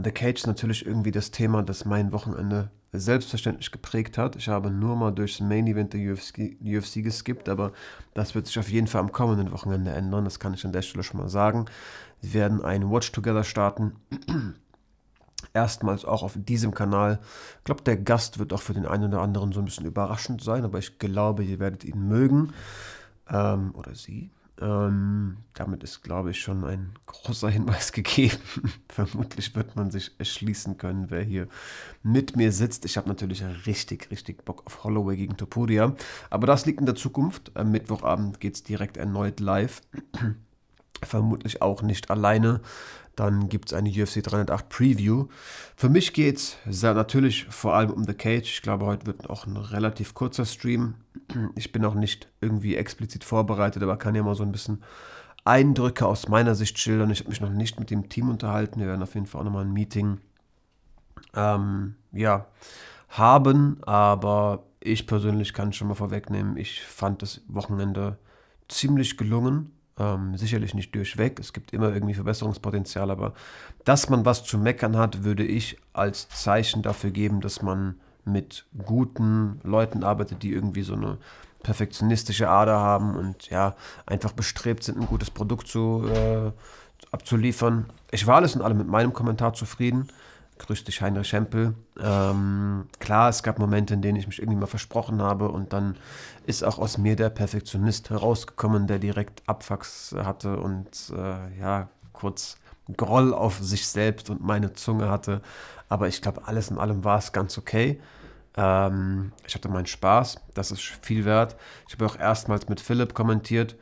The Cage ist natürlich irgendwie das Thema, das mein Wochenende selbstverständlich geprägt hat. Ich habe nur mal durchs Main Event der UFC, UFC geskippt, aber das wird sich auf jeden Fall am kommenden Wochenende ändern. Das kann ich an der Stelle schon mal sagen. Wir werden ein Watch Together starten. Erstmals auch auf diesem Kanal. Ich glaube, der Gast wird auch für den einen oder anderen so ein bisschen überraschend sein, aber ich glaube, ihr werdet ihn mögen. Ähm, oder sie. Ähm, damit ist, glaube ich, schon ein großer Hinweis gegeben. Vermutlich wird man sich erschließen können, wer hier mit mir sitzt. Ich habe natürlich richtig, richtig Bock auf Holloway gegen Topuria. Aber das liegt in der Zukunft. Am Mittwochabend geht es direkt erneut live. Vermutlich auch nicht alleine. Dann gibt es eine UFC 308 Preview. Für mich geht es natürlich vor allem um The Cage. Ich glaube, heute wird auch ein relativ kurzer Stream. Ich bin auch nicht irgendwie explizit vorbereitet, aber kann ja mal so ein bisschen Eindrücke aus meiner Sicht schildern. Ich habe mich noch nicht mit dem Team unterhalten. Wir werden auf jeden Fall auch nochmal ein Meeting ähm, ja, haben. Aber ich persönlich kann es schon mal vorwegnehmen, ich fand das Wochenende ziemlich gelungen. Ähm, sicherlich nicht durchweg. Es gibt immer irgendwie Verbesserungspotenzial, aber dass man was zu meckern hat, würde ich als Zeichen dafür geben, dass man mit guten Leuten arbeitet, die irgendwie so eine perfektionistische Ader haben und ja, einfach bestrebt sind, ein gutes Produkt zu, äh, abzuliefern. Ich war alles und alle mit meinem Kommentar zufrieden. Grüß dich, Heinrich Schempel. Ähm, klar, es gab Momente, in denen ich mich irgendwie mal versprochen habe und dann ist auch aus mir der Perfektionist herausgekommen, der direkt Abwachs hatte und äh, ja, kurz Groll auf sich selbst und meine Zunge hatte. Aber ich glaube, alles in allem war es ganz okay. Ähm, ich hatte meinen Spaß, das ist viel wert. Ich habe auch erstmals mit Philipp kommentiert.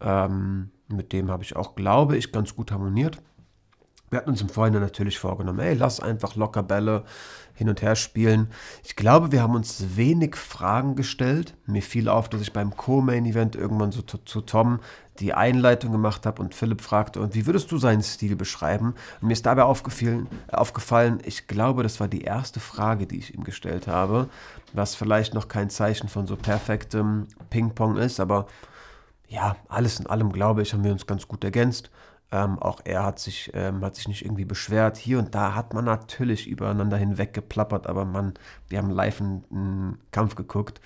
Ähm, mit dem habe ich auch, glaube ich, ganz gut harmoniert. Wir hatten uns im Vorhinein natürlich vorgenommen, ey, lass einfach locker Bälle hin und her spielen. Ich glaube, wir haben uns wenig Fragen gestellt. Mir fiel auf, dass ich beim Co-Main-Event irgendwann so zu, zu, Tom die Einleitung gemacht habe und Philipp fragte, und wie würdest du seinen Stil beschreiben? Und mir ist dabei aufgefallen, aufgefallen, ich glaube, das war die erste Frage, die ich ihm gestellt habe, was vielleicht noch kein Zeichen von so perfektem Ping-Pong ist, aber ja, alles in allem, glaube ich, haben wir uns ganz gut ergänzt. Ähm, auch er hat sich, ähm, hat sich nicht irgendwie beschwert. Hier und da hat man natürlich übereinander hinweg geplappert, aber man, wir haben live einen, Kampf geguckt.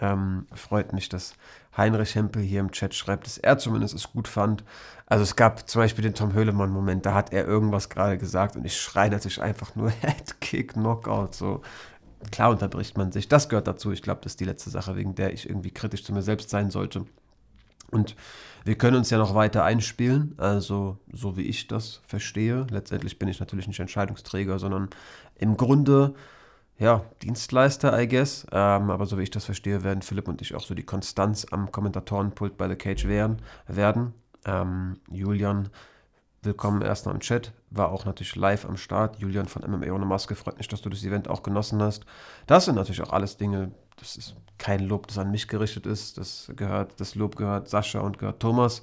Ähm, freut mich, dass Heinrich Hempel hier im Chat schreibt, dass er zumindest es gut fand. Also es gab zum Beispiel den Tom Höhlemann-Moment, da hat er irgendwas gerade gesagt und ich schreie natürlich einfach nur Headkick, Knockout, so. Klar unterbricht man sich, das gehört dazu. Ich glaube, das ist die letzte Sache, wegen der ich irgendwie kritisch zu mir selbst sein sollte. Und wir können uns ja noch weiter einspielen, also so wie ich das verstehe. Letztendlich bin ich natürlich nicht Entscheidungsträger, sondern im Grunde ja, Dienstleister, I guess. Ähm, aber so wie ich das verstehe, werden Philipp und ich auch so die Konstanz am Kommentatorenpult bei The Cage werden. werden. Ähm, Julian, willkommen erstmal im Chat, war auch natürlich live am Start. Julian von MMA ohne Maske, freut mich, dass du das Event auch genossen hast. Das sind natürlich auch alles Dinge, das ist kein Lob, das an mich gerichtet ist. Das gehört, das Lob gehört Sascha und gehört Thomas.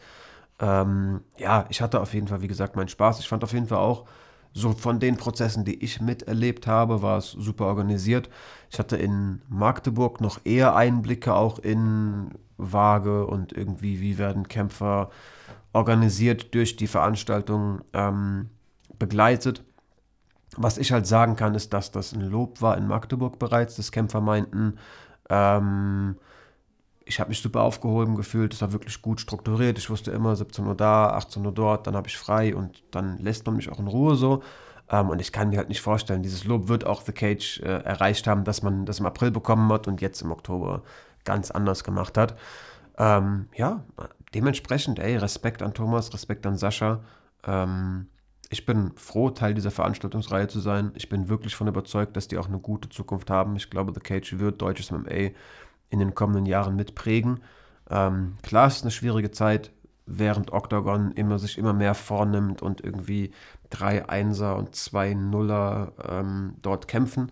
Ähm, ja, ich hatte auf jeden Fall, wie gesagt, meinen Spaß. Ich fand auf jeden Fall auch, so von den Prozessen, die ich miterlebt habe, war es super organisiert. Ich hatte in Magdeburg noch eher Einblicke auch in Waage und irgendwie, wie werden Kämpfer organisiert durch die Veranstaltung ähm, begleitet. Was ich halt sagen kann, ist, dass das ein Lob war in Magdeburg bereits, dass Kämpfer meinten, ähm, ich habe mich super aufgehoben gefühlt, es war wirklich gut strukturiert. Ich wusste immer 17 Uhr da, 18 Uhr dort, dann habe ich frei und dann lässt man mich auch in Ruhe so. Um, ähm, und ich kann mir halt nicht vorstellen, dieses Lob wird auch The Cage äh, erreicht haben, dass man das im April bekommen hat und jetzt im Oktober ganz anders gemacht hat. Ähm, ja, dementsprechend, ey, Respekt an Thomas, Respekt an Sascha. Ähm, ich bin froh, Teil dieser Veranstaltungsreihe zu sein. Ich bin wirklich von überzeugt, dass die auch eine gute Zukunft haben. Ich glaube, The Cage wird deutsches MMA in den kommenden Jahren mitprägen. Ähm, klar, es ist eine schwierige Zeit, während Octagon immer sich immer mehr vornimmt und irgendwie 3 Einser und 2 Nuller ähm, dort kämpfen.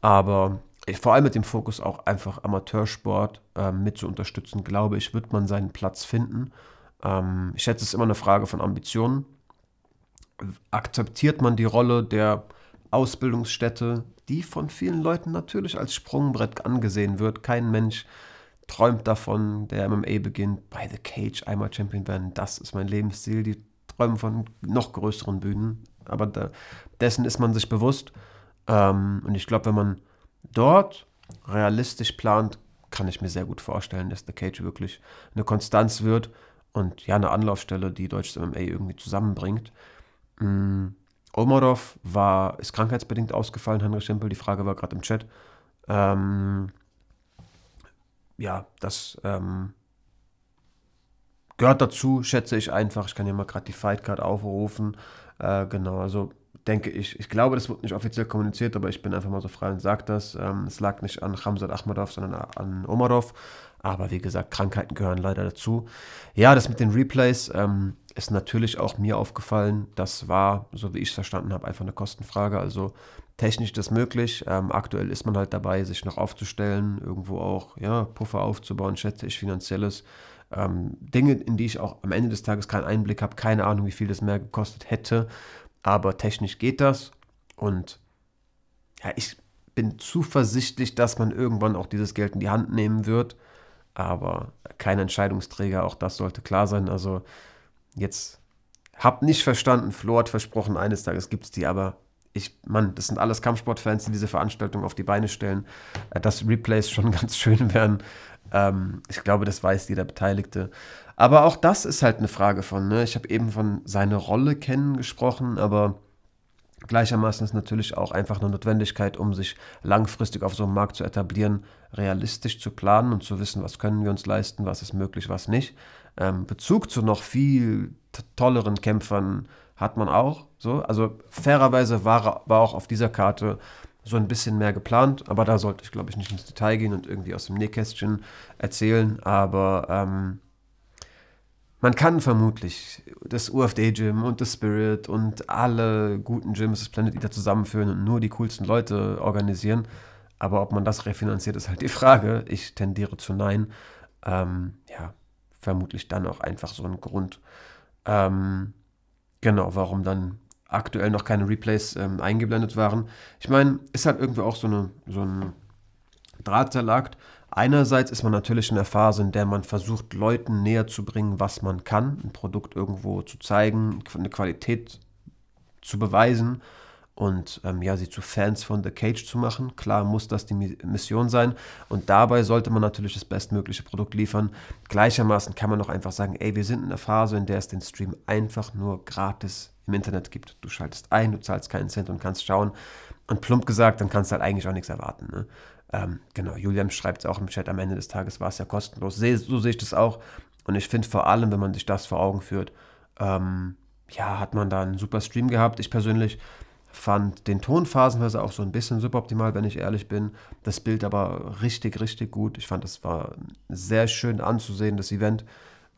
Aber äh, vor allem mit dem Fokus auch einfach Amateursport ähm, mit zu unterstützen, glaube ich, wird man seinen Platz finden. Ähm, ich schätze, es ist immer eine Frage von Ambitionen akzeptiert man die Rolle der Ausbildungsstätte, die von vielen Leuten natürlich als Sprungbrett angesehen wird. Kein Mensch träumt davon, der MMA beginnt, bei The Cage einmal Champion werden. Das ist mein Lebensstil. Die träumen von noch größeren Bühnen. Aber da, dessen ist man sich bewusst. Ähm, und ich glaube, wenn man dort realistisch plant, kann ich mir sehr gut vorstellen, dass The Cage wirklich eine Konstanz wird und ja, eine Anlaufstelle, die deutsches MMA irgendwie zusammenbringt. Mhm. Omarov war, ist krankheitsbedingt ausgefallen, Heinrich Schimpel, die Frage war gerade im Chat. Ähm, ja, das ähm, gehört dazu, schätze ich einfach. Ich kann hier mal gerade die Fightcard aufrufen. Äh, genau, also denke ich, ich glaube, das wird nicht offiziell kommuniziert, aber ich bin einfach mal so frei und sage das. Ähm, es lag nicht an Hamzat Ahmadov, sondern an Omarov. Aber wie gesagt, Krankheiten gehören leider dazu. Ja, das mit den Replays ähm, ist natürlich auch mir aufgefallen. Das war, so wie ich es verstanden habe, einfach eine Kostenfrage. Also technisch das möglich. Ähm, aktuell ist man halt dabei, sich noch aufzustellen, irgendwo auch ja, Puffer aufzubauen, schätze ich, finanzielles. Ähm, Dinge, in die ich auch am Ende des Tages keinen Einblick habe, keine Ahnung, wie viel das mehr gekostet hätte. Aber technisch geht das. Und ja, ich bin zuversichtlich, dass man irgendwann auch dieses Geld in die Hand nehmen wird aber kein Entscheidungsträger, auch das sollte klar sein. Also jetzt hab nicht verstanden, Flo hat versprochen, eines Tages gibt es die, aber ich, Mann, das sind alles Kampfsportfans, die diese Veranstaltung auf die Beine stellen, äh, dass Replays schon ganz schön werden. Ähm, ich glaube, das weiß jeder Beteiligte. Aber auch das ist halt eine Frage von, ne? ich habe eben von seiner Rolle kennen gesprochen, aber Gleichermaßen ist natürlich auch einfach eine Notwendigkeit, um sich langfristig auf so einem Markt zu etablieren, realistisch zu planen und zu wissen, was können wir uns leisten, was ist möglich, was nicht. Ähm, Bezug zu noch viel tolleren Kämpfern hat man auch. So. Also fairerweise war, war auch auf dieser Karte so ein bisschen mehr geplant, aber da sollte ich, glaube ich, nicht ins Detail gehen und irgendwie aus dem Nähkästchen erzählen. Aber ähm, man kann vermutlich das UFD-Gym und das Spirit und alle guten Gyms des Planet Eater zusammenführen und nur die coolsten Leute organisieren. Aber ob man das refinanziert, ist halt die Frage. Ich tendiere zu Nein. Ähm, ja, vermutlich dann auch einfach so ein Grund. Ähm, genau, warum dann aktuell noch keine Replays ähm, eingeblendet waren. Ich meine, ist halt irgendwie auch so, eine, so ein Drahtseilakt. Einerseits ist man natürlich in der Phase, in der man versucht, Leuten näher zu bringen, was man kann, ein Produkt irgendwo zu zeigen, eine Qualität zu beweisen und ähm, ja, sie zu Fans von The Cage zu machen. Klar muss das die Mission sein und dabei sollte man natürlich das bestmögliche Produkt liefern. Gleichermaßen kann man auch einfach sagen, ey, wir sind in der Phase, in der es den Stream einfach nur gratis im Internet gibt. Du schaltest ein, du zahlst keinen Cent und kannst schauen. Und plump gesagt, dann kannst du halt eigentlich auch nichts erwarten. Ne? Ähm, genau, Julian schreibt es auch im Chat, am Ende des Tages war es ja kostenlos. Seh, so sehe ich das auch. Und ich finde vor allem, wenn man sich das vor Augen führt, ähm, ja, hat man da einen super Stream gehabt. Ich persönlich fand den Ton phasenweise auch so ein bisschen suboptimal, wenn ich ehrlich bin. Das Bild aber richtig, richtig gut. Ich fand, das war sehr schön anzusehen, das Event.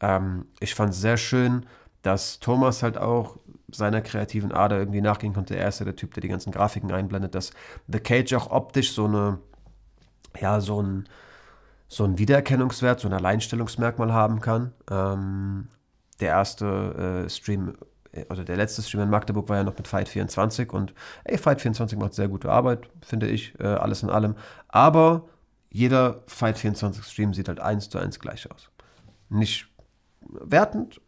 Ähm, ich fand es sehr schön, dass Thomas halt auch seiner kreativen Ader irgendwie nachgehen konnte. Er ist ja der Typ, der die ganzen Grafiken einblendet, dass The Cage auch optisch so eine ja, so ein, so ein Wiedererkennungswert, so ein Alleinstellungsmerkmal haben kann. Ähm, der erste äh, Stream äh, oder der letzte Stream in Magdeburg war ja noch mit Fight24 und ey, Fight24 macht sehr gute Arbeit, finde ich, äh, alles in allem. Aber jeder Fight24-Stream sieht halt eins zu eins gleich aus. Nicht wertend,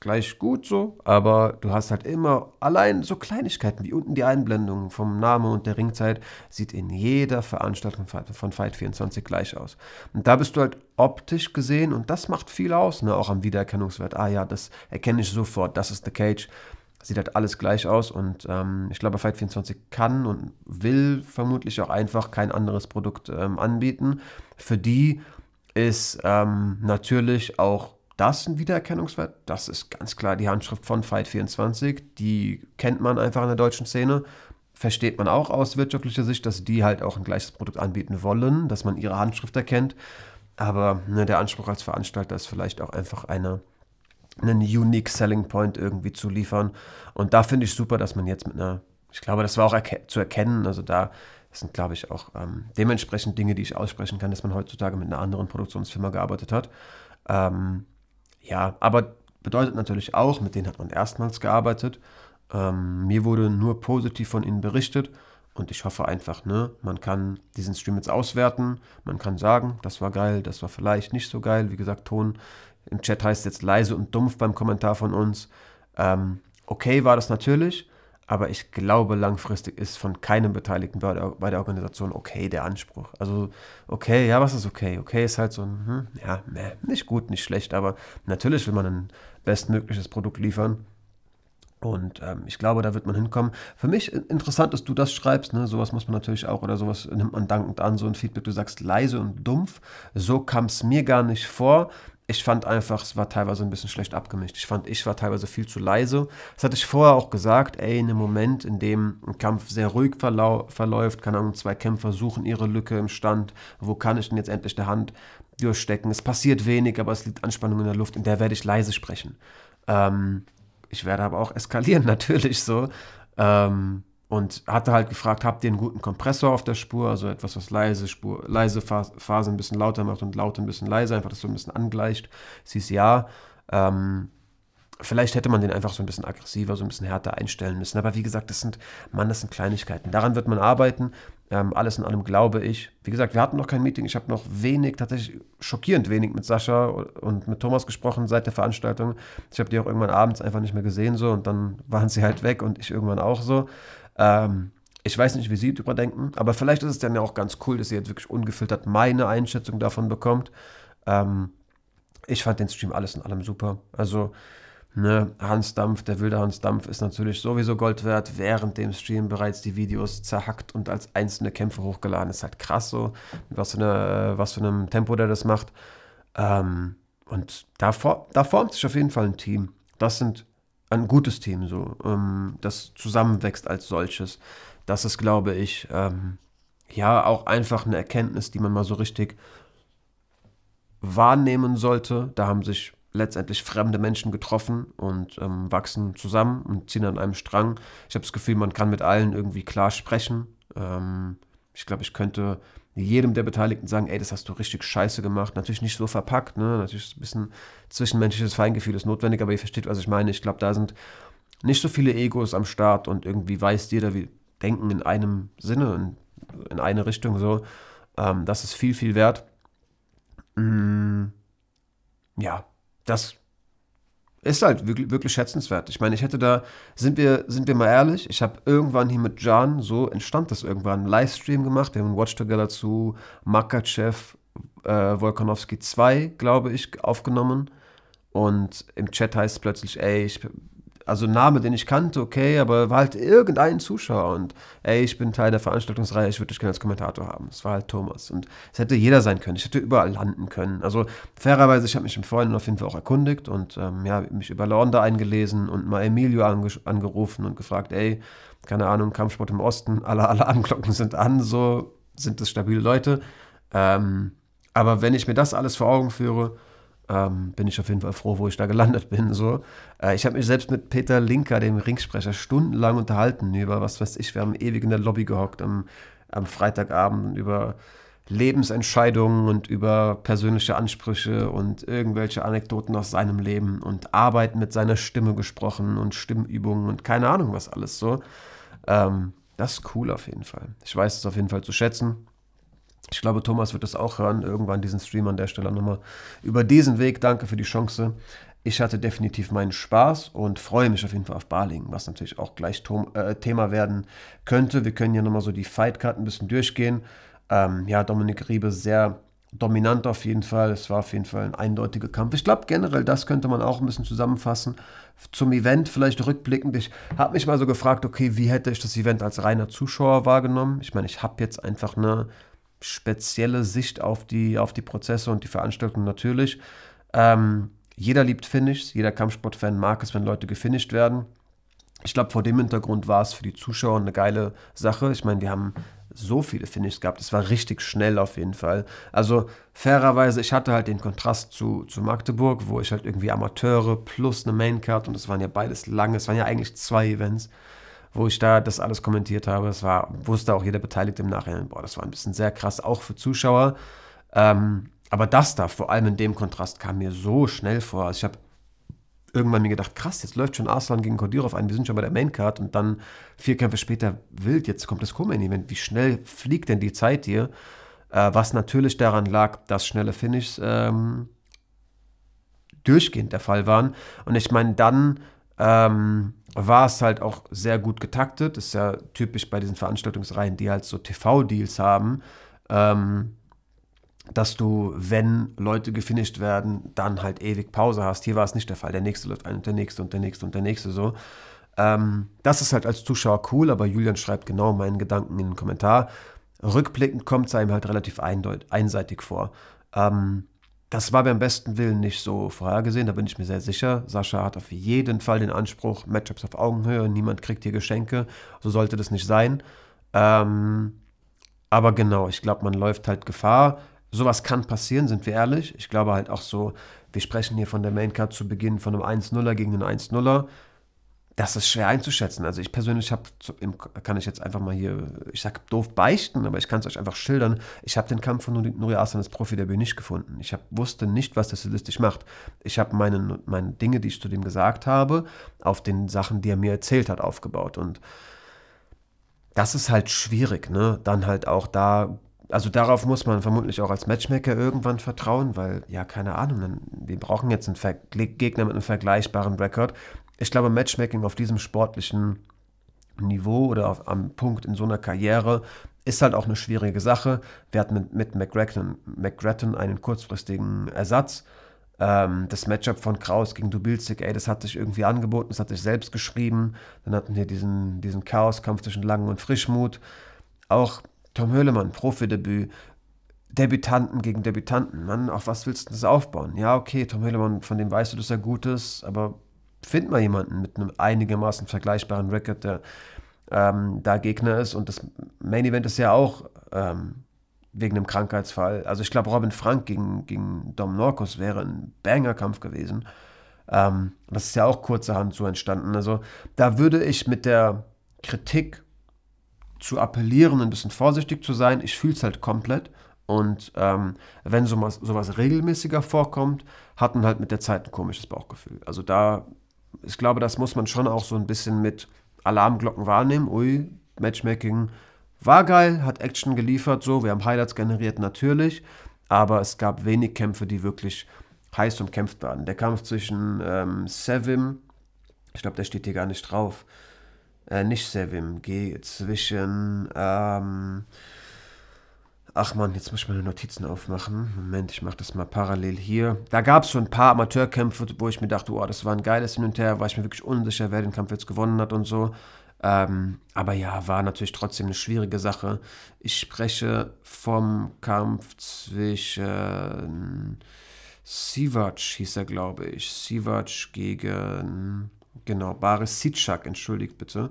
gleich gut so, aber du hast halt immer allein so Kleinigkeiten wie unten die Einblendungen vom Namen und der Ringzeit sieht in jeder Veranstaltung von Fight 24 gleich aus. Und da bist du halt optisch gesehen und das macht viel aus, ne, auch am Wiedererkennungswert. Ah ja, das erkenne ich sofort, das ist The Cage. Sieht halt alles gleich aus und ähm, ich glaube, Fight 24 kann und will vermutlich auch einfach kein anderes Produkt ähm, anbieten. Für die ist ähm, natürlich auch das ist ein Wiedererkennungswert. Das ist ganz klar die Handschrift von Fight24. Die kennt man einfach in der deutschen Szene. Versteht man auch aus wirtschaftlicher Sicht, dass die halt auch ein gleiches Produkt anbieten wollen, dass man ihre Handschrift erkennt. Aber ne, der Anspruch als Veranstalter ist vielleicht auch einfach eine, einen unique Selling Point irgendwie zu liefern. Und da finde ich super, dass man jetzt mit einer, ich glaube, das war auch erke zu erkennen, also da sind, glaube ich, auch ähm, dementsprechend Dinge, die ich aussprechen kann, dass man heutzutage mit einer anderen Produktionsfirma gearbeitet hat. Ähm, ja, aber bedeutet natürlich auch, mit denen hat man erstmals gearbeitet. Ähm, mir wurde nur positiv von ihnen berichtet und ich hoffe einfach, ne, man kann diesen Stream jetzt auswerten, man kann sagen, das war geil, das war vielleicht nicht so geil. Wie gesagt, Ton im Chat heißt jetzt leise und dumpf beim Kommentar von uns. Ähm, okay war das natürlich, aber ich glaube, langfristig ist von keinem Beteiligten bei der, bei der, Organisation okay der Anspruch. Also, okay, ja, was ist okay? Okay ist halt so ein, hm, ja, meh, nicht gut, nicht schlecht, aber natürlich will man ein bestmögliches Produkt liefern. Und ähm, ich glaube, da wird man hinkommen. Für mich interessant, dass du das schreibst. Ne? Sowas muss man natürlich auch oder sowas nimmt man dankend an. So ein Feedback, du sagst leise und dumpf. So kam es mir gar nicht vor ich fand einfach, es war teilweise ein bisschen schlecht abgemischt. Ich fand, ich war teilweise viel zu leise. Das hatte ich vorher auch gesagt, ey, in einem Moment, in dem ein Kampf sehr ruhig verlau verläuft, kann Ahnung, zwei Kämpfer suchen ihre Lücke im Stand, wo kann ich denn jetzt endlich der Hand durchstecken? Es passiert wenig, aber es liegt Anspannung in der Luft, in der werde ich leise sprechen. Ähm, ich werde aber auch eskalieren, natürlich so. Ähm, und hatte halt gefragt, habt ihr einen guten Kompressor auf der Spur, also etwas, was leise Spur, leise Phase ein bisschen lauter macht und laut ein bisschen leiser, einfach das so ein bisschen angleicht. Sie ist ja. Ähm, vielleicht hätte man den einfach so ein bisschen aggressiver, so ein bisschen härter einstellen müssen. Aber wie gesagt, das sind, Mann, das sind Kleinigkeiten. Daran wird man arbeiten. Ähm, alles in allem glaube ich. Wie gesagt, wir hatten noch kein Meeting. Ich habe noch wenig, tatsächlich schockierend wenig mit Sascha und mit Thomas gesprochen seit der Veranstaltung. Ich habe die auch irgendwann abends einfach nicht mehr gesehen so und dann waren sie halt weg und ich irgendwann auch so. Ähm, ich weiß nicht, wie Sie darüber denken, aber vielleicht ist es dann ja auch ganz cool, dass ihr jetzt wirklich ungefiltert meine Einschätzung davon bekommt. Ähm, ich fand den Stream alles in allem super. Also, ne, Hans Dampf, der wilde Hans Dampf ist natürlich sowieso Gold wert, während dem Stream bereits die Videos zerhackt und als einzelne Kämpfe hochgeladen. Ist halt krass so, was für, eine, was für einem Tempo der das macht. Ähm, und da, da formt sich auf jeden Fall ein Team. Das sind ein gutes Team, so, ähm, das zusammenwächst als solches. Das ist, glaube ich, ähm, ja, auch einfach eine Erkenntnis, die man mal so richtig wahrnehmen sollte. Da haben sich letztendlich fremde Menschen getroffen und ähm, wachsen zusammen und ziehen an einem Strang. Ich habe das Gefühl, man kann mit allen irgendwie klar sprechen. Ähm, ich glaube, ich könnte jedem der Beteiligten sagen, ey, das hast du richtig scheiße gemacht. Natürlich nicht so verpackt, ne? Natürlich ein bisschen zwischenmenschliches Feingefühl ist notwendig, aber ihr versteht, was ich meine. Ich glaube, da sind nicht so viele Egos am Start und irgendwie weiß jeder, wie denken in einem Sinne, und in eine Richtung so. Ähm, das ist viel, viel wert. Mm, ja, das ist halt wirklich, wirklich schätzenswert. Ich meine, ich hätte da, sind wir, sind wir mal ehrlich, ich habe irgendwann hier mit Jan, so entstand das irgendwann, einen Livestream gemacht, wir haben einen Watch Together zu Makachev äh, Volkanovski 2, glaube ich, aufgenommen. Und im Chat heißt es plötzlich, ey, ich, also Name, den ich kannte, okay, aber war halt irgendein Zuschauer und ey, ich bin Teil der Veranstaltungsreihe, ich würde dich gerne als Kommentator haben. Es war halt Thomas und es hätte jeder sein können, ich hätte überall landen können. Also fairerweise, ich habe mich im Vorhinein auf jeden Fall auch erkundigt und ähm, ja, mich über Londa eingelesen und mal Emilio ange angerufen und gefragt, ey, keine Ahnung, Kampfsport im Osten, alle, alle Anglocken sind an, so sind das stabile Leute. Ähm, aber wenn ich mir das alles vor Augen führe, ähm, bin ich auf jeden Fall froh, wo ich da gelandet bin. So. Äh, ich habe mich selbst mit Peter Linker, dem Ringsprecher, stundenlang unterhalten über, was weiß ich, wir haben ewig in der Lobby gehockt am, am Freitagabend über Lebensentscheidungen und über persönliche Ansprüche und irgendwelche Anekdoten aus seinem Leben und Arbeit mit seiner Stimme gesprochen und Stimmübungen und keine Ahnung was alles so. Ähm, das ist cool auf jeden Fall. Ich weiß es auf jeden Fall zu schätzen. Ich glaube, Thomas wird das auch hören, irgendwann diesen Stream an der Stelle nochmal. Über diesen Weg, danke für die Chance. Ich hatte definitiv meinen Spaß und freue mich auf jeden Fall auf Barling, was natürlich auch gleich äh, Thema werden könnte. Wir können hier nochmal so die Fightkarten ein bisschen durchgehen. Ähm, ja, Dominik Riebe sehr dominant auf jeden Fall. Es war auf jeden Fall ein eindeutiger Kampf. Ich glaube generell, das könnte man auch ein bisschen zusammenfassen. Zum Event vielleicht rückblickend. Ich habe mich mal so gefragt, okay, wie hätte ich das Event als reiner Zuschauer wahrgenommen? Ich meine, ich habe jetzt einfach eine spezielle Sicht auf die, auf die Prozesse und die Veranstaltung natürlich. Ähm, jeder liebt Finishes, jeder Kampfsportfan mag es, wenn Leute gefinisht werden. Ich glaube, vor dem Hintergrund war es für die Zuschauer eine geile Sache. Ich meine, wir haben so viele Finishes gehabt. Es war richtig schnell auf jeden Fall. Also fairerweise, ich hatte halt den Kontrast zu, zu Magdeburg, wo ich halt irgendwie Amateure plus eine Maincard und es waren ja beides lange, es waren ja eigentlich zwei Events wo ich da das alles kommentiert habe. Es war, wusste auch jeder Beteiligte im Nachhinein, boah, das war ein bisschen sehr krass, auch für Zuschauer. Ähm, aber das da, vor allem in dem Kontrast, kam mir so schnell vor. Also ich habe irgendwann mir gedacht, krass, jetzt läuft schon Arslan gegen Kodirov ein, wir sind schon bei der Maincard und dann vier Kämpfe später wild, jetzt kommt das Co-Main-Event. Wie schnell fliegt denn die Zeit hier? Äh, was natürlich daran lag, dass schnelle Finishes ähm, durchgehend der Fall waren. Und ich meine, dann ähm, war es halt auch sehr gut getaktet. Ist ja typisch bei diesen Veranstaltungsreihen, die halt so TV-Deals haben, ähm, dass du, wenn Leute gefinisht werden, dann halt ewig Pause hast. Hier war es nicht der Fall. Der nächste läuft ein und der nächste und der nächste und der nächste so. Ähm, das ist halt als Zuschauer cool, aber Julian schreibt genau meinen Gedanken in den Kommentar. Rückblickend kommt es einem halt relativ einseitig vor. Ähm, das war beim besten Willen nicht so vorhergesehen, da bin ich mir sehr sicher. Sascha hat auf jeden Fall den Anspruch, Matchups auf Augenhöhe, niemand kriegt hier Geschenke, so sollte das nicht sein. Ähm, aber genau, ich glaube, man läuft halt Gefahr. Sowas kann passieren, sind wir ehrlich. Ich glaube halt auch so, wir sprechen hier von der Main Card zu Beginn von einem 1-0er gegen einen 1-0er das ist schwer einzuschätzen. Also ich persönlich habe, kann ich jetzt einfach mal hier, ich sag doof beichten, aber ich kann es euch einfach schildern. Ich habe den Kampf von Nuri Asan als Profi-Debüt nicht gefunden. Ich hab, wusste nicht, was der stilistisch macht. Ich habe meine, meine Dinge, die ich zu dem gesagt habe, auf den Sachen, die er mir erzählt hat, aufgebaut. Und das ist halt schwierig, ne? Dann halt auch da also darauf muss man vermutlich auch als Matchmaker irgendwann vertrauen, weil, ja, keine Ahnung, wir brauchen jetzt einen Ver Gegner mit einem vergleichbaren Rekord ich glaube, Matchmaking auf diesem sportlichen Niveau oder auf, am Punkt in so einer Karriere ist halt auch eine schwierige Sache. Wir hatten mit, mit McGratton, McGratton einen kurzfristigen Ersatz. Ähm, das Matchup von Kraus gegen Dubilzig, ey, das hat sich irgendwie angeboten, das hat sich selbst geschrieben. Dann hatten wir diesen, diesen Chaoskampf zwischen Langen und Frischmut. Auch Tom Höhlemann, Profidebüt, Debütanten gegen Debütanten. Mann, auf was willst du das aufbauen? Ja, okay, Tom Höhlemann, von dem weißt du, dass er gut ist, aber finden mal jemanden mit einem einigermaßen vergleichbaren Record, der ähm, da Gegner ist. Und das Main Event ist ja auch ähm, wegen einem Krankheitsfall. Also ich glaube, Robin Frank gegen, gegen Dom Norcus wäre ein Banger-Kampf gewesen. Ähm, das ist ja auch kurzerhand so entstanden. Also da würde ich mit der Kritik zu appellieren, ein bisschen vorsichtig zu sein. Ich fühle es halt komplett. Und ähm, wenn sowas, sowas regelmäßiger vorkommt, hat man halt mit der Zeit ein komisches Bauchgefühl. Also da ich glaube, das muss man schon auch so ein bisschen mit Alarmglocken wahrnehmen. Ui, Matchmaking war geil, hat Action geliefert, so, wir haben Highlights generiert natürlich, aber es gab wenig Kämpfe, die wirklich heiß umkämpft waren. Der Kampf zwischen ähm, Sevim, ich glaube, der steht hier gar nicht drauf, äh, nicht Sevim, G zwischen ähm, Ach man, jetzt muss ich meine Notizen aufmachen. Moment, ich mache das mal parallel hier. Da gab es so ein paar Amateurkämpfe, wo ich mir dachte, oh, das war ein geiles Hin und Her, war ich mir wirklich unsicher, wer den Kampf jetzt gewonnen hat und so. Ähm, aber ja, war natürlich trotzdem eine schwierige Sache. Ich spreche vom Kampf zwischen Sivac, hieß er, glaube ich. Sivac gegen, genau, Baris Sitschak, entschuldigt bitte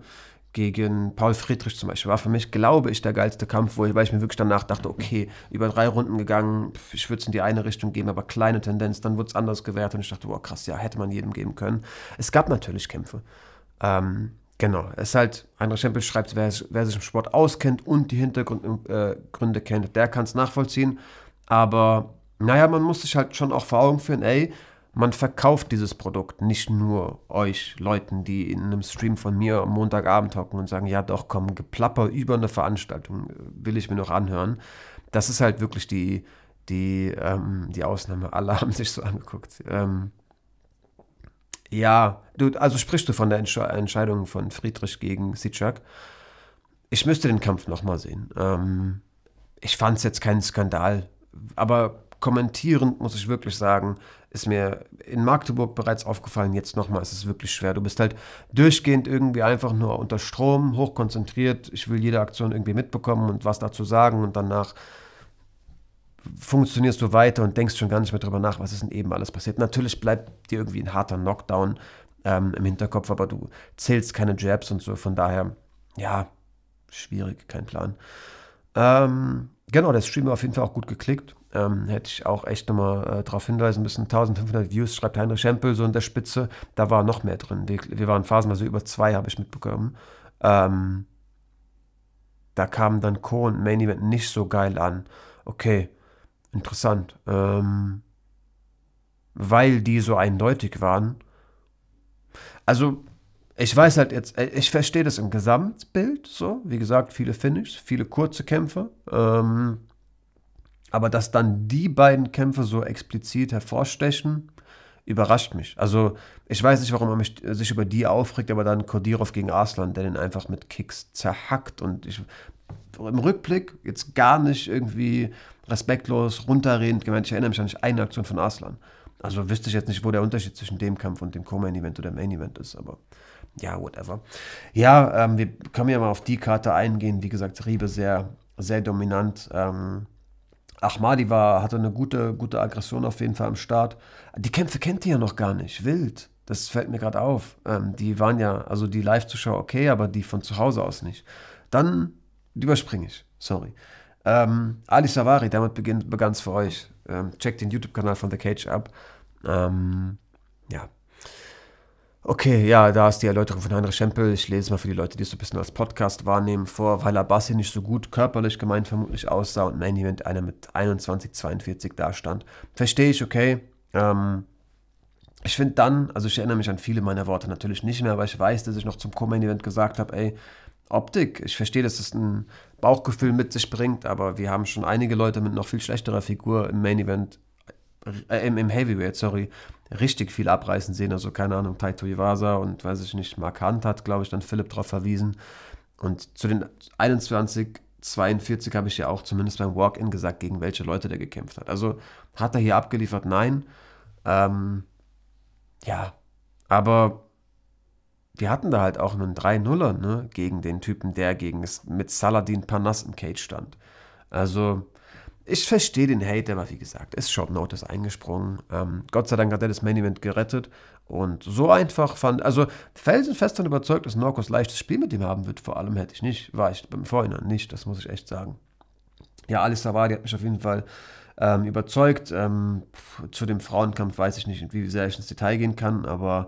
gegen Paul Friedrich zum Beispiel war für mich, glaube ich, der geilste Kampf, wo ich, weil ich mir wirklich danach dachte, okay, über drei Runden gegangen, ich würde es in die eine Richtung geben, aber kleine Tendenz, dann wurde es anders gewährt und ich dachte, wow, krass, ja, hätte man jedem geben können. Es gab natürlich Kämpfe. Ähm, Genau, es ist halt, André Schempel schreibt, wer, wer, sich im Sport auskennt und die Hintergründe äh, kennt, der kann es nachvollziehen. Aber naja, man muss sich halt schon auch vor Augen führen, ey, man verkauft dieses Produkt nicht nur euch Leuten, die in einem Stream von mir am Montagabend hocken und sagen, ja doch, komm, Geplapper über eine Veranstaltung will ich mir noch anhören. Das ist halt wirklich die, die, ähm, die Ausnahme. Alle haben sich so angeguckt. Ähm, ja, du, also sprichst du von der Entsch Entscheidung von Friedrich gegen Sitschak. Ich müsste den Kampf nochmal sehen. Ähm, ich fand es jetzt keinen Skandal, aber kommentierend muss ich wirklich sagen, ist mir in Magdeburg bereits aufgefallen, jetzt nochmal ist es wirklich schwer. Du bist halt durchgehend irgendwie einfach nur unter Strom, hochkonzentriert. Ich will jede Aktion irgendwie mitbekommen und was dazu sagen und danach funktionierst du weiter und denkst schon gar nicht mehr darüber nach, was ist denn eben alles passiert. Natürlich bleibt dir irgendwie ein harter Knockdown ähm, im Hinterkopf, aber du zählst keine Jabs und so. Von daher, ja, schwierig, kein Plan. Ähm, genau, der Stream war auf jeden Fall auch gut geklickt. Ähm, hätte ich auch echt nochmal äh, darauf hinweisen müssen. 1500 Views schreibt Heinrich Schempel so in der Spitze. Da war noch mehr drin. Wir, wir waren phasenweise über zwei, habe ich mitbekommen. Ähm, da kamen dann Co. und Main Event nicht so geil an. Okay, interessant. Ähm, weil die so eindeutig waren. Also, ich weiß halt jetzt, äh, ich verstehe das im Gesamtbild so. Wie gesagt, viele Finish, viele kurze Kämpfe. Ähm, aber dass dann die beiden Kämpfe so explizit hervorstechen, überrascht mich. Also ich weiß nicht, warum er mich, äh, sich über die aufregt, aber dann Kodirov gegen Arslan, der den einfach mit Kicks zerhackt und ich im Rückblick jetzt gar nicht irgendwie respektlos, runterredend gemeint. Ich erinnere mich an nicht eine Aktion von Arslan. Also wüsste ich jetzt nicht, wo der Unterschied zwischen dem Kampf und dem Co-Main-Event oder Main-Event ist, aber ja, whatever. Ja, ähm, wir können ja mal auf die Karte eingehen. Wie gesagt, Riebe sehr, sehr dominant. Ähm, Ahmadi war, hatte eine gute, gute Aggression auf jeden Fall am Start. Die Kämpfe kennt ihr ja noch gar nicht. Wild. Das fällt mir gerade auf. Ähm, die waren ja, also die Live-Zuschauer okay, aber die von zu Hause aus nicht. Dann überspringe ich. Sorry. Ähm, Ali Savari, damit begann es für euch. Ähm, checkt den YouTube-Kanal von The Cage ab. Ähm, ja, Okay, ja, da ist die Erläuterung von Heinrich Schempel. Ich lese mal für die Leute, die es so ein bisschen als Podcast wahrnehmen, vor, weil Abassi nicht so gut körperlich gemeint vermutlich aussah und im Main Event einer mit 21, 42 dastand. Verstehe ich, okay. Ähm, ich finde dann, also ich erinnere mich an viele meiner Worte natürlich nicht mehr, aber ich weiß, dass ich noch zum Co-Main Event gesagt habe, ey, Optik, ich verstehe, dass es ein Bauchgefühl mit sich bringt, aber wir haben schon einige Leute mit noch viel schlechterer Figur im Main Event äh, im, im Heavyweight, sorry, richtig viel abreißen sehen. Also keine Ahnung, Taito Iwasa und weiß ich nicht, Mark Hunt hat, glaube ich, dann Philipp darauf verwiesen. Und zu den 21, 42 habe ich ja auch zumindest beim Walk-In gesagt, gegen welche Leute der gekämpft hat. Also hat er hier abgeliefert? Nein. Ähm, ja, aber wir hatten da halt auch einen 3-0er ne, gegen den Typen, der gegen, mit Saladin Panas im Cage stand. Also ich verstehe den Hate, aber wie gesagt, ist Short Notice eingesprungen. Ähm, Gott sei Dank hat er das Main Event gerettet. Und so einfach fand, also felsenfest und überzeugt, dass Norcos leichtes Spiel mit ihm haben wird, vor allem hätte ich nicht, war ich beim Vorhinein nicht, das muss ich echt sagen. Ja, Alice Wadi hat mich auf jeden Fall ähm, überzeugt. Ähm, zu dem Frauenkampf weiß ich nicht, wie sehr ich ins Detail gehen kann, aber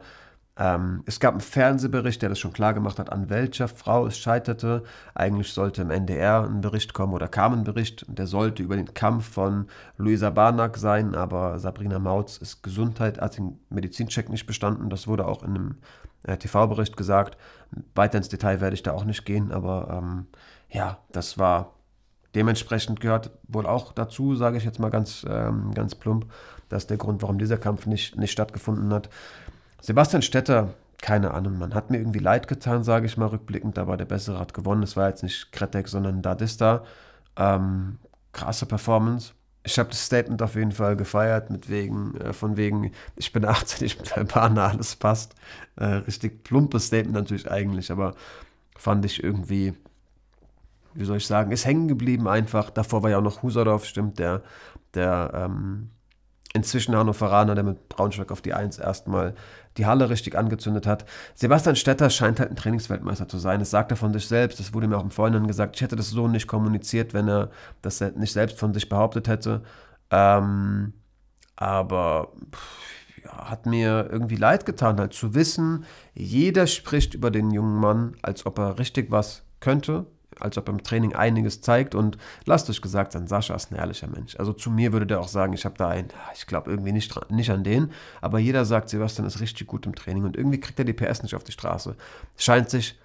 ähm, es gab einen Fernsehbericht, der das schon klar gemacht hat, an welcher Frau es scheiterte. Eigentlich sollte im NDR ein Bericht kommen oder kam ein Bericht, der sollte über den Kampf von Luisa Barnack sein, aber Sabrina Mautz ist Gesundheit, hat den Medizincheck nicht bestanden. Das wurde auch in einem äh, TV-Bericht gesagt. Weiter ins Detail werde ich da auch nicht gehen, aber ähm, ja, das war dementsprechend gehört wohl auch dazu, sage ich jetzt mal ganz, ähm, ganz plump, dass der Grund, warum dieser Kampf nicht, nicht stattgefunden hat. Sebastian Stetter, keine Ahnung, man hat mir irgendwie leid getan, sage ich mal rückblickend, aber der Bessere hat gewonnen. Es war jetzt nicht Kretek, sondern Dadista. Ähm, krasse Performance. Ich habe das Statement auf jeden Fall gefeiert, mit wegen, äh, von wegen, ich bin 18, ich bin Albaner, alles passt. Äh, richtig plumpes Statement natürlich eigentlich, aber fand ich irgendwie, wie soll ich sagen, ist hängen geblieben einfach. Davor war ja auch noch Husadorf, stimmt, der, der ähm, inzwischen Hannoveraner, der mit Braunschweig auf die 1 erstmal die Halle richtig angezündet hat. Sebastian Stetter scheint halt ein Trainingsweltmeister zu sein. Das sagt er von sich selbst. Das wurde mir auch im Vorhinein gesagt. Ich hätte das so nicht kommuniziert, wenn er das halt nicht selbst von sich behauptet hätte. Ähm, aber pff, ja, hat mir irgendwie leid getan, halt zu wissen, jeder spricht über den jungen Mann, als ob er richtig was könnte als ob er im Training einiges zeigt. Und lasst euch gesagt sein, Sascha ist ein ehrlicher Mensch. Also zu mir würde der auch sagen, ich habe da einen, ich glaube irgendwie nicht, nicht an den. Aber jeder sagt, Sebastian ist richtig gut im Training und irgendwie kriegt er die PS nicht auf die Straße. Scheint sich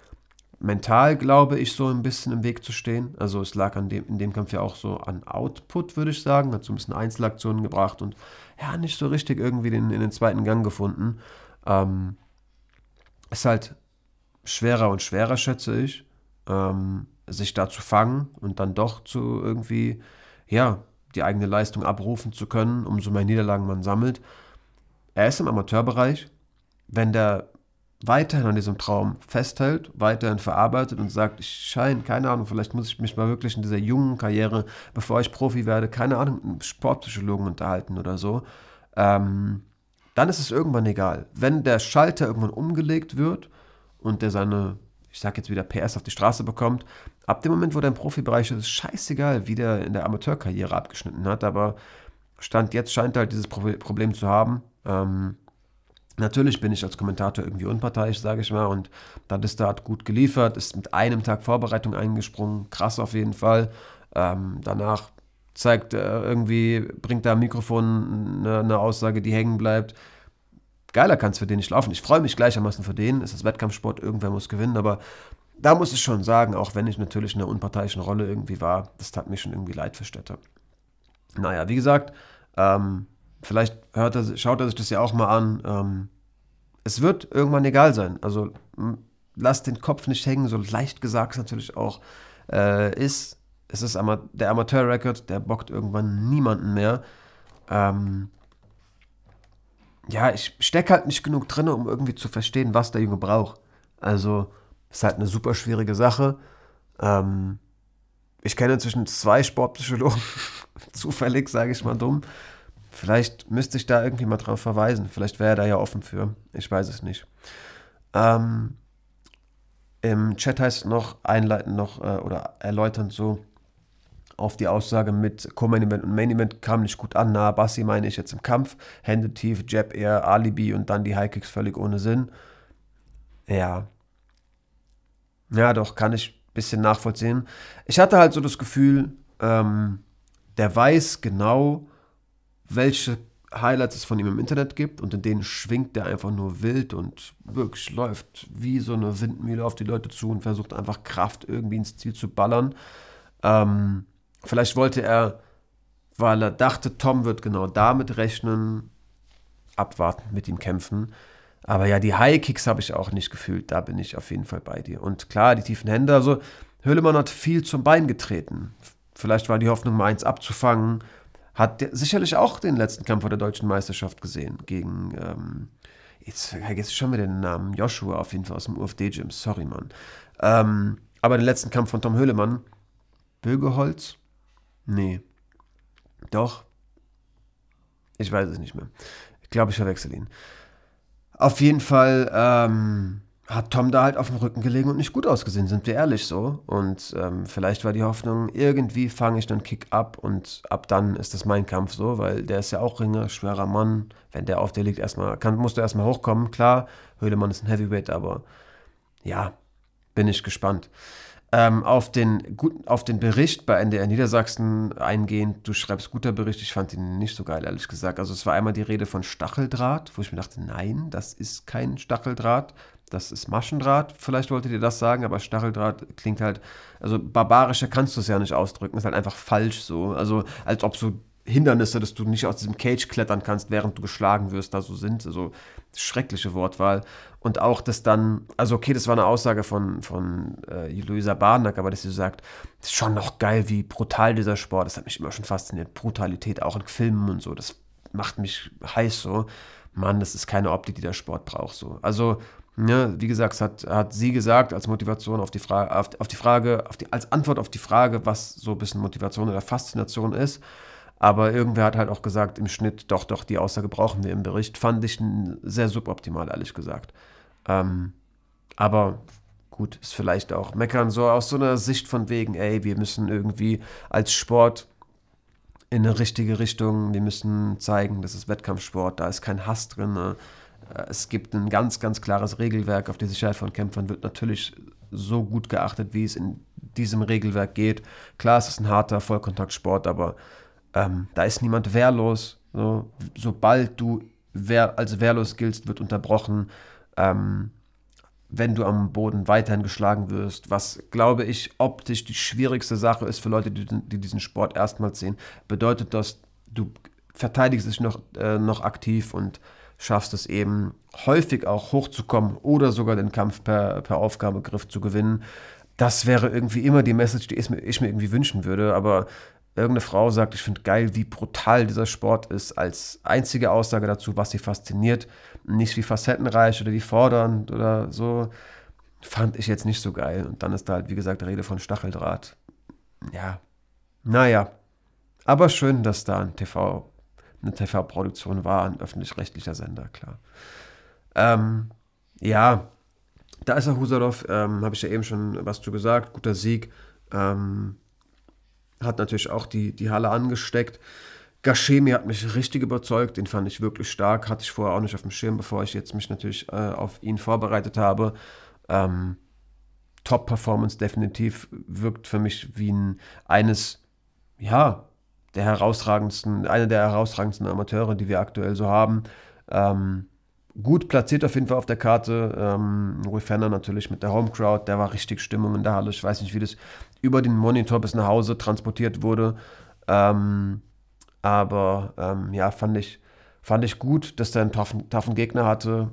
mental, glaube ich, so ein bisschen im Weg zu stehen. Also es lag an dem, in dem Kampf ja auch so an Output, würde ich sagen. Hat so ein bisschen Einzelaktionen gebracht und ja, nicht so richtig irgendwie den, in den zweiten Gang gefunden. Ähm, ist halt schwerer und schwerer, schätze ich. Ähm, sich da zu fangen und dann doch zu irgendwie, ja, die eigene Leistung abrufen zu können, umso mehr Niederlagen man sammelt. Er ist im Amateurbereich. Wenn der weiterhin an diesem Traum festhält, weiterhin verarbeitet und sagt, ich scheine, keine Ahnung, vielleicht muss ich mich mal wirklich in dieser jungen Karriere, bevor ich Profi werde, keine Ahnung, mit einem Sportpsychologen unterhalten oder so, ähm, dann ist es irgendwann egal. Wenn der Schalter irgendwann umgelegt wird und der seine, ich sag jetzt wieder PS auf die Straße bekommt, Ab dem Moment, wo dein Profibereich ist, ist scheißegal, wie der in der Amateurkarriere abgeschnitten hat, aber Stand jetzt scheint er halt dieses Problem zu haben. Ähm, natürlich bin ich als Kommentator irgendwie unparteiisch, sage ich mal, und da hat gut geliefert, ist mit einem Tag Vorbereitung eingesprungen, krass auf jeden Fall. Ähm, danach zeigt äh, irgendwie, bringt da am Mikrofon eine, eine Aussage, die hängen bleibt. Geiler kann es für den nicht laufen. Ich freue mich gleichermaßen für den. Es ist Wettkampfsport, irgendwer muss gewinnen, aber da muss ich schon sagen, auch wenn ich natürlich in einer unparteiischen Rolle irgendwie war, das tat mir schon irgendwie leid für Städte. Naja, wie gesagt, ähm, vielleicht hört er, schaut er sich das ja auch mal an. Ähm, es wird irgendwann egal sein. Also lasst den Kopf nicht hängen, so leicht gesagt es natürlich auch äh, ist. Es ist Ama der Amateur-Record, der bockt irgendwann niemanden mehr. Ähm, ja, ich stecke halt nicht genug drin, um irgendwie zu verstehen, was der Junge braucht. Also, ist halt eine super schwierige Sache. Ähm, ich kenne inzwischen zwei Sportpsychologen, zufällig, sage ich mal dumm. Vielleicht müsste ich da irgendwie mal drauf verweisen. Vielleicht wäre er da ja offen für. Ich weiß es nicht. Ähm, Im Chat heißt es noch einleitend noch äh, oder erläuternd so auf die Aussage mit Co-Main Event und Main Event kam nicht gut an. Na, Bassi meine ich jetzt im Kampf. Hände tief, Jab eher, Alibi und dann die High Kicks völlig ohne Sinn. Ja, ja, doch, kann ich ein bisschen nachvollziehen. Ich hatte halt so das Gefühl, ähm, der weiß genau, welche Highlights es von ihm im Internet gibt und in denen schwingt der einfach nur wild und wirklich läuft wie so eine Windmühle auf die Leute zu und versucht einfach Kraft irgendwie ins Ziel zu ballern. Ähm, vielleicht wollte er, weil er dachte, Tom wird genau damit rechnen, abwarten, mit ihm kämpfen. Aber ja, die High Kicks habe ich auch nicht gefühlt. Da bin ich auf jeden Fall bei dir. Und klar, die tiefen Hände. Also Höhlemann hat viel zum Bein getreten. Vielleicht war die Hoffnung, mal eins abzufangen. Hat sicherlich auch den letzten Kampf vor der deutschen Meisterschaft gesehen. Gegen, ähm, jetzt vergesse ich schon wieder den Namen. Joshua auf jeden Fall aus dem UFD-Gym. Sorry, Mann. Ähm, aber den letzten Kampf von Tom Höhlemann. Bögeholz? Nee. Doch. Ich weiß es nicht mehr. Ich glaube, ich verwechsel ihn. Auf jeden Fall ähm, hat Tom da halt auf dem Rücken gelegen und nicht gut ausgesehen, sind wir ehrlich so. Und ähm, vielleicht war die Hoffnung, irgendwie fange ich dann Kick ab und ab dann ist das mein Kampf so, weil der ist ja auch Ringer, schwerer Mann. Wenn der auf dir liegt, erstmal kann, musst du erstmal hochkommen. Klar, Höhlemann ist ein Heavyweight, aber ja, bin ich gespannt ähm, auf, den, gut, auf den Bericht bei NDR Niedersachsen eingehend, du schreibst guter Bericht, ich fand ihn nicht so geil, ehrlich gesagt. Also es war einmal die Rede von Stacheldraht, wo ich mir dachte, nein, das ist kein Stacheldraht, das ist Maschendraht. Vielleicht wolltet ihr das sagen, aber Stacheldraht klingt halt, also barbarischer kannst du es ja nicht ausdrücken, ist halt einfach falsch so. Also als ob so Hindernisse, dass du nicht aus diesem Cage klettern kannst, während du geschlagen wirst, da so sind. Also schreckliche Wortwahl. Und auch, das dann, also okay, das war eine Aussage von, von äh, Luisa Badenack, aber dass sie so sagt, das ist schon noch geil, wie brutal dieser Sport, das hat mich immer schon fasziniert. Brutalität auch in Filmen und so, das macht mich heiß so. Mann, das ist keine Optik, die der Sport braucht so. Also, ne, wie gesagt, hat, hat sie gesagt als Motivation auf die Frage, auf, auf die Frage, auf die, als Antwort auf die Frage, was so ein bisschen Motivation oder Faszination ist. Aber irgendwer hat halt auch gesagt, im Schnitt, doch, doch, die Aussage brauchen wir im Bericht. Fand ich sehr suboptimal, ehrlich gesagt. Ähm, aber gut, ist vielleicht auch meckern so aus so einer Sicht von wegen, ey, wir müssen irgendwie als Sport in eine richtige Richtung, wir müssen zeigen, das ist Wettkampfsport, da ist kein Hass drin. Ne? Es gibt ein ganz, ganz klares Regelwerk, auf die Sicherheit von Kämpfern wird natürlich so gut geachtet, wie es in diesem Regelwerk geht. Klar, es ist ein harter Vollkontaktsport, aber ähm, da ist niemand wehrlos. So. Sobald du wehr, als wehrlos giltst, wird unterbrochen ähm, wenn du am Boden weiterhin geschlagen wirst, was, glaube ich, optisch die schwierigste Sache ist für Leute, die, die diesen Sport erstmals sehen, bedeutet das, du verteidigst dich noch, äh, noch aktiv und schaffst es eben häufig auch hochzukommen oder sogar den Kampf per, per Aufgabegriff zu gewinnen. Das wäre irgendwie immer die Message, die ich mir irgendwie wünschen würde, aber irgendeine Frau sagt, ich finde geil, wie brutal dieser Sport ist, als einzige Aussage dazu, was sie fasziniert, nicht wie facettenreich oder wie fordernd oder so, fand ich jetzt nicht so geil. Und dann ist da halt, wie gesagt, Rede von Stacheldraht. Ja, naja. Aber schön, dass da ein TV, eine TV-Produktion war, ein öffentlich-rechtlicher Sender, klar. Ähm, ja, da ist er Husadov, ähm, habe ich ja eben schon was zu gesagt, guter Sieg. Ähm, hat natürlich auch die, die Halle angesteckt. Gashemi hat mich richtig überzeugt, den fand ich wirklich stark, hatte ich vorher auch nicht auf dem Schirm, bevor ich jetzt mich natürlich äh, auf ihn vorbereitet habe. Ähm, Top-Performance definitiv wirkt für mich wie ein, eines, ja, der herausragendsten, einer der herausragendsten Amateure, die wir aktuell so haben. Ähm, gut platziert auf jeden Fall auf der Karte. Ähm, Rui Fenner natürlich mit der Home Crowd, der war richtig Stimmung in der Halle. Ich weiß nicht, wie das über den Monitor bis nach Hause transportiert wurde. Ähm, aber ähm, ja, fand ich, fand ich gut, dass der einen taffen, taffen Gegner hatte.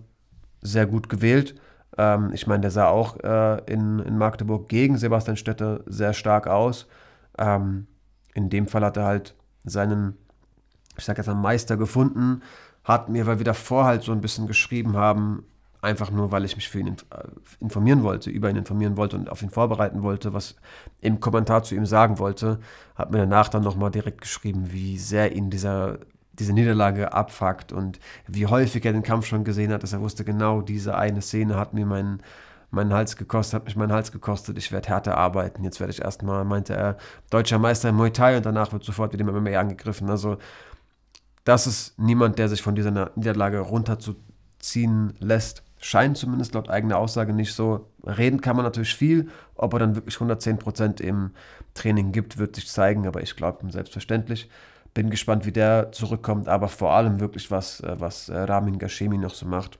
Sehr gut gewählt. Ähm, ich meine, der sah auch äh, in, in Magdeburg gegen Sebastian Stötte sehr stark aus. Ähm, in dem Fall hat er halt seinen, ich sag jetzt mal, Meister gefunden hat mir, weil wir davor halt so ein bisschen geschrieben haben, einfach nur, weil ich mich für ihn äh, informieren wollte, über ihn informieren wollte und auf ihn vorbereiten wollte, was im Kommentar zu ihm sagen wollte, hat mir danach dann nochmal direkt geschrieben, wie sehr ihn dieser, diese Niederlage abfuckt und wie häufig er den Kampf schon gesehen hat, dass er wusste, genau diese eine Szene hat mir meinen, meinen Hals gekostet, hat mich meinen Hals gekostet, ich werde härter arbeiten, jetzt werde ich erstmal, meinte er, deutscher Meister im Muay Thai und danach wird sofort wieder im MMA angegriffen, also das ist niemand, der sich von dieser Niederlage runterzuziehen lässt. Scheint zumindest laut eigener Aussage nicht so. Reden kann man natürlich viel. Ob er dann wirklich 110% im Training gibt, wird sich zeigen, aber ich glaube ihm selbstverständlich. Bin gespannt, wie der zurückkommt, aber vor allem wirklich, was, äh, was äh, Ramin Gashemi noch so macht.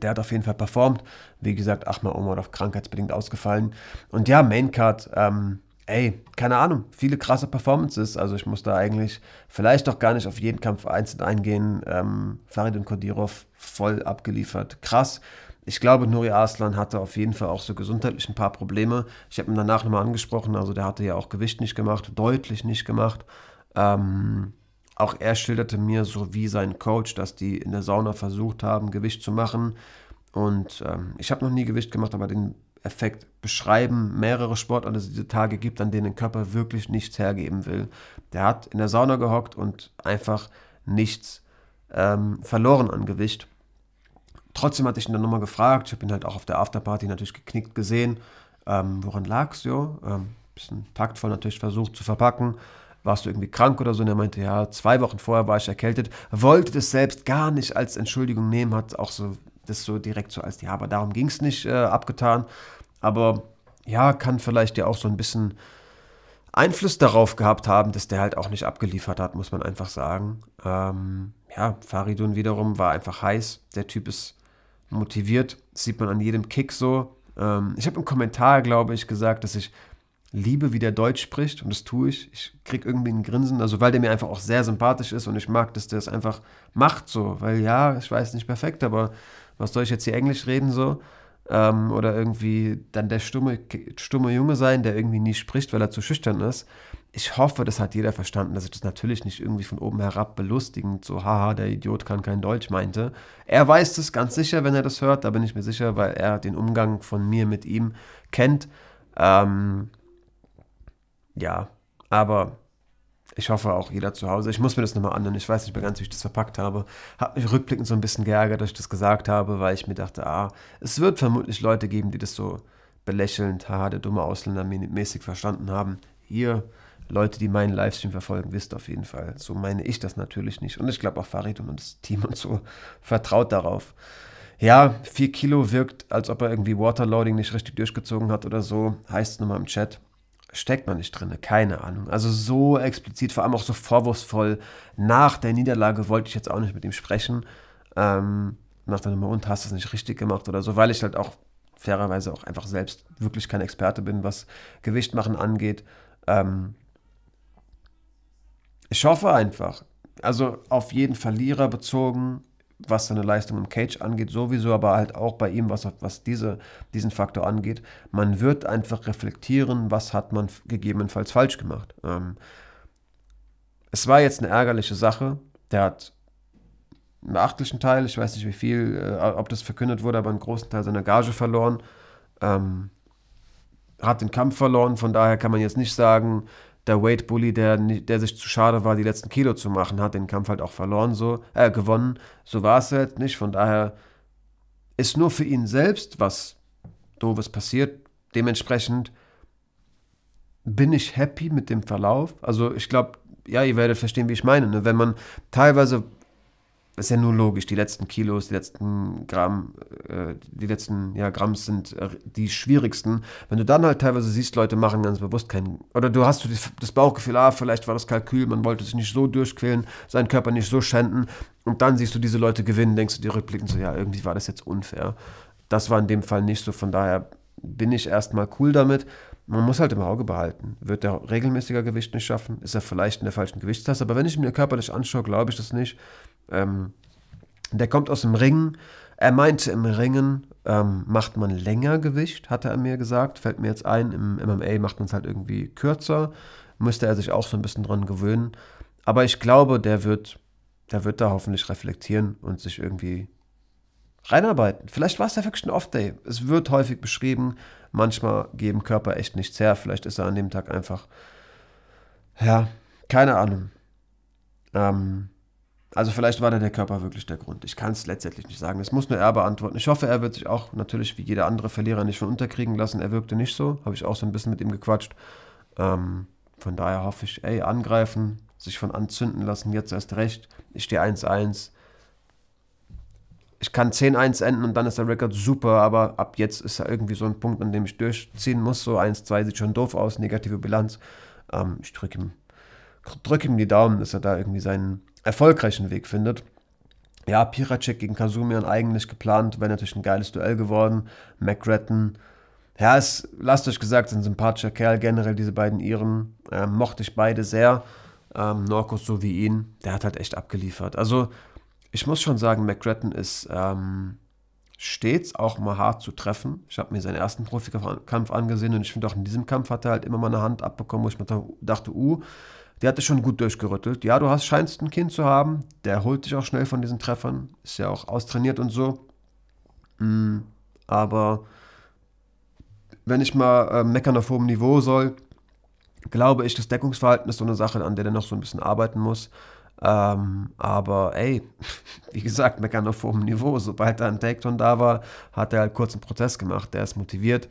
Der hat auf jeden Fall performt. Wie gesagt, Achmar auf krankheitsbedingt ausgefallen. Und ja, Maincard, ähm, ey, keine Ahnung, viele krasse Performances. Also ich muss da eigentlich vielleicht doch gar nicht auf jeden Kampf einzeln eingehen. Ähm, Farid und Kodirov voll abgeliefert. Krass. Ich glaube, Nuri Aslan hatte auf jeden Fall auch so gesundheitlich ein paar Probleme. Ich habe ihn danach nochmal angesprochen. Also der hatte ja auch Gewicht nicht gemacht, deutlich nicht gemacht. Ähm, auch er schilderte mir, so wie sein Coach, dass die in der Sauna versucht haben, Gewicht zu machen. Und ähm, ich habe noch nie Gewicht gemacht, aber den Effekt beschreiben, mehrere Sportarten, dass es diese Tage gibt, an denen der Körper wirklich nichts hergeben will. Der hat in der Sauna gehockt und einfach nichts ähm, verloren an Gewicht. Trotzdem hatte ich ihn dann nochmal gefragt. Ich habe ihn halt auch auf der Afterparty natürlich geknickt gesehen. Ähm, woran es, jo? Ähm, bisschen taktvoll natürlich versucht zu verpacken. Warst du irgendwie krank oder so? Und er meinte, ja, zwei Wochen vorher war ich erkältet. Wollte das selbst gar nicht als Entschuldigung nehmen, hat auch so das so direkt so als, ja, aber darum ging es nicht äh, abgetan. Aber ja, kann vielleicht ja auch so ein bisschen Einfluss darauf gehabt haben, dass der halt auch nicht abgeliefert hat, muss man einfach sagen. Ähm, ja, Faridun wiederum war einfach heiß. Der Typ ist motiviert, das sieht man an jedem Kick so. Ähm, ich habe im Kommentar, glaube ich, gesagt, dass ich liebe, wie der Deutsch spricht und das tue ich. Ich kriege irgendwie ein Grinsen, also weil der mir einfach auch sehr sympathisch ist und ich mag, dass der es einfach macht so, weil ja, ich weiß nicht perfekt, aber was soll ich jetzt hier Englisch reden so? Ähm, oder irgendwie dann der stumme, stumme Junge sein, der irgendwie nie spricht, weil er zu schüchtern ist. Ich hoffe, das hat jeder verstanden, dass ich das natürlich nicht irgendwie von oben herab belustigend so, haha, der Idiot kann kein Deutsch meinte. Er weiß das ganz sicher, wenn er das hört, da bin ich mir sicher, weil er den Umgang von mir mit ihm kennt. Ähm, ja, aber ich hoffe auch jeder zu Hause. Ich muss mir das nochmal anhören. Ich weiß nicht mehr ganz, wie ich das verpackt habe. Hat mich rückblickend so ein bisschen geärgert, dass ich das gesagt habe, weil ich mir dachte, ah, es wird vermutlich Leute geben, die das so belächelnd, haha, der dumme Ausländer mäßig verstanden haben. Ihr Leute, die meinen Livestream verfolgen, wisst auf jeden Fall. So meine ich das natürlich nicht. Und ich glaube auch Farid und das Team und so vertraut darauf. Ja, 4 Kilo wirkt, als ob er irgendwie Waterloading nicht richtig durchgezogen hat oder so. Heißt es nochmal im Chat steckt man nicht drin, keine Ahnung. Also so explizit, vor allem auch so vorwurfsvoll. Nach der Niederlage wollte ich jetzt auch nicht mit ihm sprechen. Ähm, nach der Nummer und hast du es nicht richtig gemacht oder so, weil ich halt auch fairerweise auch einfach selbst wirklich kein Experte bin, was Gewicht machen angeht. Ähm, ich hoffe einfach, also auf jeden Verlierer bezogen, was seine Leistung im Cage angeht, sowieso, aber halt auch bei ihm, was, was diese, diesen Faktor angeht. Man wird einfach reflektieren, was hat man gegebenenfalls falsch gemacht. Ähm, es war jetzt eine ärgerliche Sache. Der hat einen beachtlichen Teil, ich weiß nicht wie viel, äh, ob das verkündet wurde, aber einen großen Teil seiner Gage verloren. Ähm, hat den Kampf verloren, von daher kann man jetzt nicht sagen, der Weight Bully, der, der sich zu schade war, die letzten Kilo zu machen, hat den Kampf halt auch verloren, so, äh, gewonnen. So war es halt nicht. Von daher ist nur für ihn selbst was Doofes passiert. Dementsprechend bin ich happy mit dem Verlauf. Also ich glaube, ja, ihr werdet verstehen, wie ich meine. Ne? Wenn man teilweise das ist ja nur logisch. Die letzten Kilos, die letzten Gramm, äh, die letzten ja, Gramms sind äh, die schwierigsten. Wenn du dann halt teilweise siehst, Leute machen ganz bewusst keinen. Oder du hast das Bauchgefühl, ah, vielleicht war das Kalkül, man wollte sich nicht so durchquälen, seinen Körper nicht so schänden. Und dann siehst du diese Leute gewinnen, denkst du dir rückblickend so, ja, irgendwie war das jetzt unfair. Das war in dem Fall nicht so. Von daher bin ich erstmal cool damit. Man muss halt im Auge behalten. Wird der regelmäßiger Gewicht nicht schaffen? Ist er vielleicht in der falschen Gewichtstasse? Aber wenn ich mir körperlich anschaue, glaube ich das nicht. Ähm, der kommt aus dem Ringen. Er meinte, im Ringen ähm, macht man länger Gewicht, hatte er mir gesagt. Fällt mir jetzt ein, im MMA macht man es halt irgendwie kürzer. Müsste er sich auch so ein bisschen dran gewöhnen. Aber ich glaube, der wird, der wird da hoffentlich reflektieren und sich irgendwie reinarbeiten. Vielleicht war es ja wirklich ein Off-Day. Es wird häufig beschrieben, manchmal geben Körper echt nichts her. Vielleicht ist er an dem Tag einfach, ja, keine Ahnung. Ähm, also vielleicht war da der Körper wirklich der Grund. Ich kann es letztendlich nicht sagen. Das muss nur er beantworten. Ich hoffe, er wird sich auch natürlich wie jeder andere Verlierer nicht von unterkriegen lassen. Er wirkte nicht so. Habe ich auch so ein bisschen mit ihm gequatscht. Ähm, von daher hoffe ich, ey, angreifen, sich von anzünden lassen, jetzt erst recht. Ich stehe 1-1. Ich kann 10-1 enden und dann ist der Rekord super, aber ab jetzt ist er irgendwie so ein Punkt, an dem ich durchziehen muss. So 1-2 sieht schon doof aus, negative Bilanz. Ähm, ich drücke ihm, drück ihm die Daumen, dass er da irgendwie seinen erfolgreichen Weg findet. Ja, Piracek gegen Kasumian eigentlich geplant, wäre natürlich ein geiles Duell geworden. McGrattan, ja, ist, lasst euch gesagt, ein sympathischer Kerl generell, diese beiden Iren. Ähm, mochte ich beide sehr. Ähm, Norkus so wie ihn, der hat halt echt abgeliefert. Also, ich muss schon sagen, McGrattan ist ähm, stets auch mal hart zu treffen. Ich habe mir seinen ersten Profikampf angesehen und ich finde auch in diesem Kampf hat er halt immer mal eine Hand abbekommen, wo ich mir dachte, uh, der hat dich schon gut durchgerüttelt. Ja, du hast, scheinst ein Kind zu haben, der holt dich auch schnell von diesen Treffern, ist ja auch austrainiert und so. Mhm. Aber wenn ich mal äh, meckern auf hohem Niveau soll, glaube ich, das Deckungsverhalten ist so eine Sache, an der der noch so ein bisschen arbeiten muss. Ähm, aber ey, wie gesagt, meckern auf hohem Niveau. Sobald da ein Takedown da war, hat er halt kurz einen Prozess gemacht. Der ist motiviert,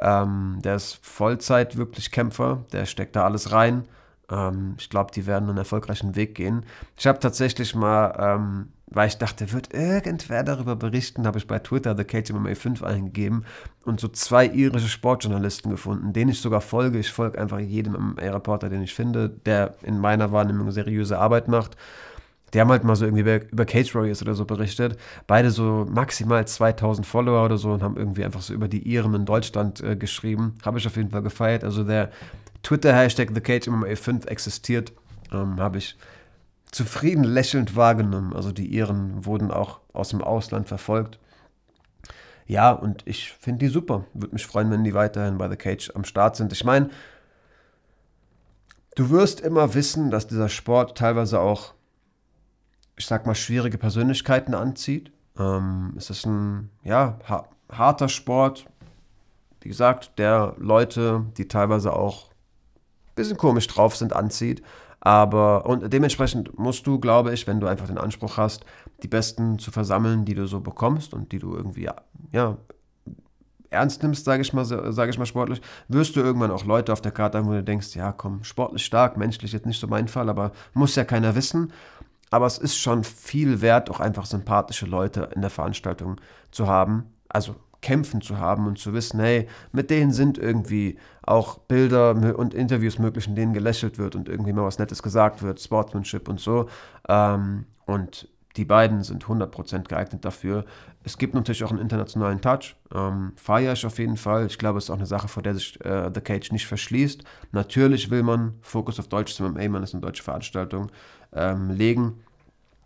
ähm, der ist Vollzeit wirklich Kämpfer, der steckt da alles rein. Ähm, ich glaube, die werden einen erfolgreichen Weg gehen. Ich habe tatsächlich mal, ähm, weil ich dachte, wird irgendwer darüber berichten, habe ich bei Twitter The Cage MMA 5 eingegeben und so zwei irische Sportjournalisten gefunden, denen ich sogar folge. Ich folge einfach jedem MMA-Reporter, den ich finde, der in meiner Wahrnehmung seriöse Arbeit macht. Die haben halt mal so irgendwie über, Cage Warriors oder so berichtet. Beide so maximal 2000 Follower oder so und haben irgendwie einfach so über die Iren in Deutschland äh, geschrieben. Habe ich auf jeden Fall gefeiert. Also der Twitter-Hashtag TheCageMMA5 existiert, ähm, habe ich zufrieden lächelnd wahrgenommen. Also die Iren wurden auch aus dem Ausland verfolgt. Ja, und ich finde die super. Würde mich freuen, wenn die weiterhin bei The Cage am Start sind. Ich meine, du wirst immer wissen, dass dieser Sport teilweise auch, ich sag mal, schwierige Persönlichkeiten anzieht. Ähm, es ist ein, ja, harter Sport. Wie gesagt, der Leute, die teilweise auch bisschen komisch drauf sind, anzieht. Aber und dementsprechend musst du, glaube ich, wenn du einfach den Anspruch hast, die besten zu versammeln, die du so bekommst und die du irgendwie ja, ernst nimmst, sage ich, mal, sag ich mal sportlich, wirst du irgendwann auch Leute auf der Karte haben, wo du denkst, ja komm, sportlich stark, menschlich jetzt nicht so mein Fall, aber muss ja keiner wissen. Aber es ist schon viel wert, auch einfach sympathische Leute in der Veranstaltung zu haben. Also kämpfen zu haben und zu wissen, hey, mit denen sind irgendwie auch Bilder und Interviews möglich, in denen gelächelt wird und irgendwie mal was Nettes gesagt wird, Sportsmanship und so. Ähm, und die beiden sind 100% geeignet dafür. Es gibt natürlich auch einen internationalen Touch. Ähm, feiere ich auf jeden Fall. Ich glaube, es ist auch eine Sache, vor der sich äh, The Cage nicht verschließt. Natürlich will man Fokus auf Deutsch zum MMA, man ist eine deutsche Veranstaltung, ähm, legen.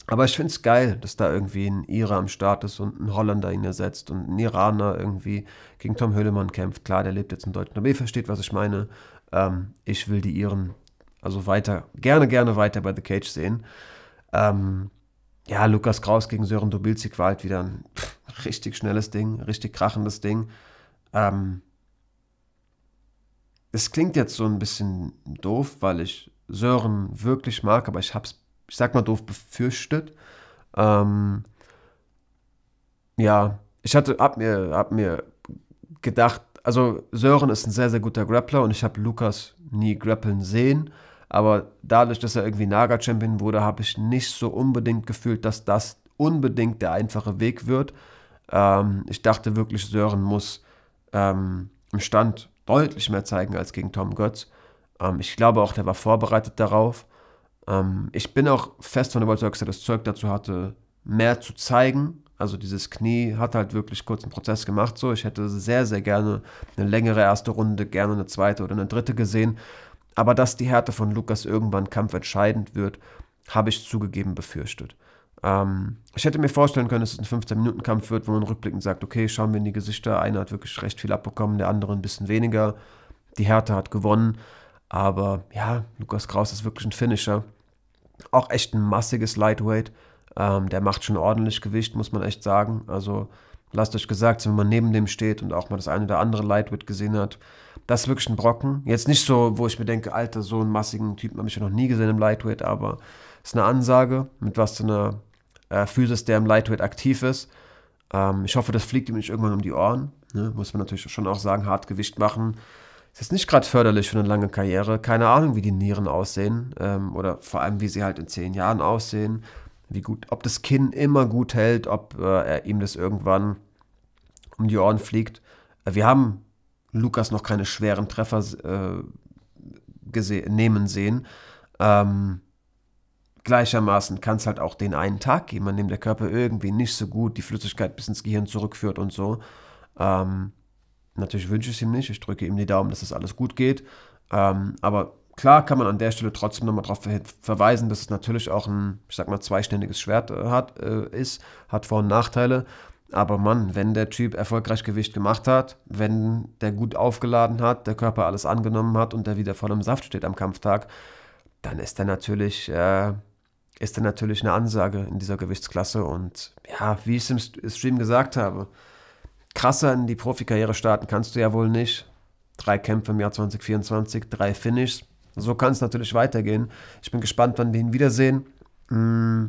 Aber ich finde es geil, dass da irgendwie ein Ire am Start ist und ein Holländer ihn ersetzt und ein Iraner irgendwie gegen Tom Hüllemann kämpft. Klar, der lebt jetzt in Deutschland, aber ihr versteht, was ich meine. Ähm, ich will die Iren also weiter, gerne, gerne weiter bei The Cage sehen. Ähm, ja, Lukas Kraus gegen Sören Dobilzig war halt wieder ein richtig schnelles Ding, richtig krachendes Ding. Ähm, es klingt jetzt so ein bisschen doof, weil ich Sören wirklich mag, aber ich habe es ich sag mal doof, befürchtet. Ähm, ja, ich hatte, hab mir, hab mir gedacht, also Sören ist ein sehr, sehr guter Grappler und ich habe Lukas nie grappeln sehen. Aber dadurch, dass er irgendwie Naga-Champion wurde, habe ich nicht so unbedingt gefühlt, dass das unbedingt der einfache Weg wird. Ähm, ich dachte wirklich, Sören muss ähm, im Stand deutlich mehr zeigen als gegen Tom Götz. Ähm, ich glaube auch, der war vorbereitet darauf. Ähm, ich bin auch fest von überzeugt, dass er das Zeug dazu hatte, mehr zu zeigen. Also dieses Knie hat halt wirklich kurz einen Prozess gemacht. So, ich hätte sehr, sehr gerne eine längere erste Runde, gerne eine zweite oder eine dritte gesehen. Aber dass die Härte von Lukas irgendwann kampfentscheidend wird, habe ich zugegeben befürchtet. Ähm, ich hätte mir vorstellen können, dass es ein 15-Minuten-Kampf wird, wo man rückblickend sagt, okay, schauen wir in die Gesichter, einer hat wirklich recht viel abbekommen, der andere ein bisschen weniger. Die Härte hat gewonnen. Aber ja, Lukas Kraus ist wirklich ein Finisher. Auch echt ein massiges Lightweight. Ähm, der macht schon ordentlich Gewicht, muss man echt sagen. Also lasst euch gesagt, wenn man neben dem steht und auch mal das eine oder andere Lightweight gesehen hat, das ist wirklich ein Brocken. Jetzt nicht so, wo ich mir denke, Alter, so einen massigen Typen habe ich ja noch nie gesehen im Lightweight, aber es ist eine Ansage, mit was so einer äh, Physis der im Lightweight aktiv ist. Ähm, ich hoffe, das fliegt ihm nicht irgendwann um die Ohren. Ne? Muss man natürlich schon auch sagen, hart Gewicht machen es ist nicht gerade förderlich für eine lange Karriere. Keine Ahnung, wie die Nieren aussehen ähm, oder vor allem, wie sie halt in zehn Jahren aussehen. Wie gut, ob das Kinn immer gut hält, ob äh, ihm das irgendwann um die Ohren fliegt. Äh, wir haben Lukas noch keine schweren Treffer äh, nehmen sehen. Ähm, gleichermaßen kann es halt auch den einen Tag geben, an dem der Körper irgendwie nicht so gut die Flüssigkeit bis ins Gehirn zurückführt und so. Ähm, Natürlich wünsche ich es ihm nicht. Ich drücke ihm die Daumen, dass das alles gut geht. Ähm, aber klar kann man an der Stelle trotzdem nochmal darauf verweisen, dass es natürlich auch ein, ich sag mal, zweiständiges Schwert äh, hat, äh, ist, hat Vor- und Nachteile. Aber Mann, wenn der Typ erfolgreich Gewicht gemacht hat, wenn der gut aufgeladen hat, der Körper alles angenommen hat und der wieder voll im Saft steht am Kampftag, dann ist er natürlich, äh, ist er natürlich eine Ansage in dieser Gewichtsklasse. Und ja, wie ich es im Stream gesagt habe, krasser in die Profikarriere starten kannst du ja wohl nicht. Drei Kämpfe im Jahr 2024, drei Finish. So kann es natürlich weitergehen. Ich bin gespannt, wann wir ihn wiedersehen. Mm,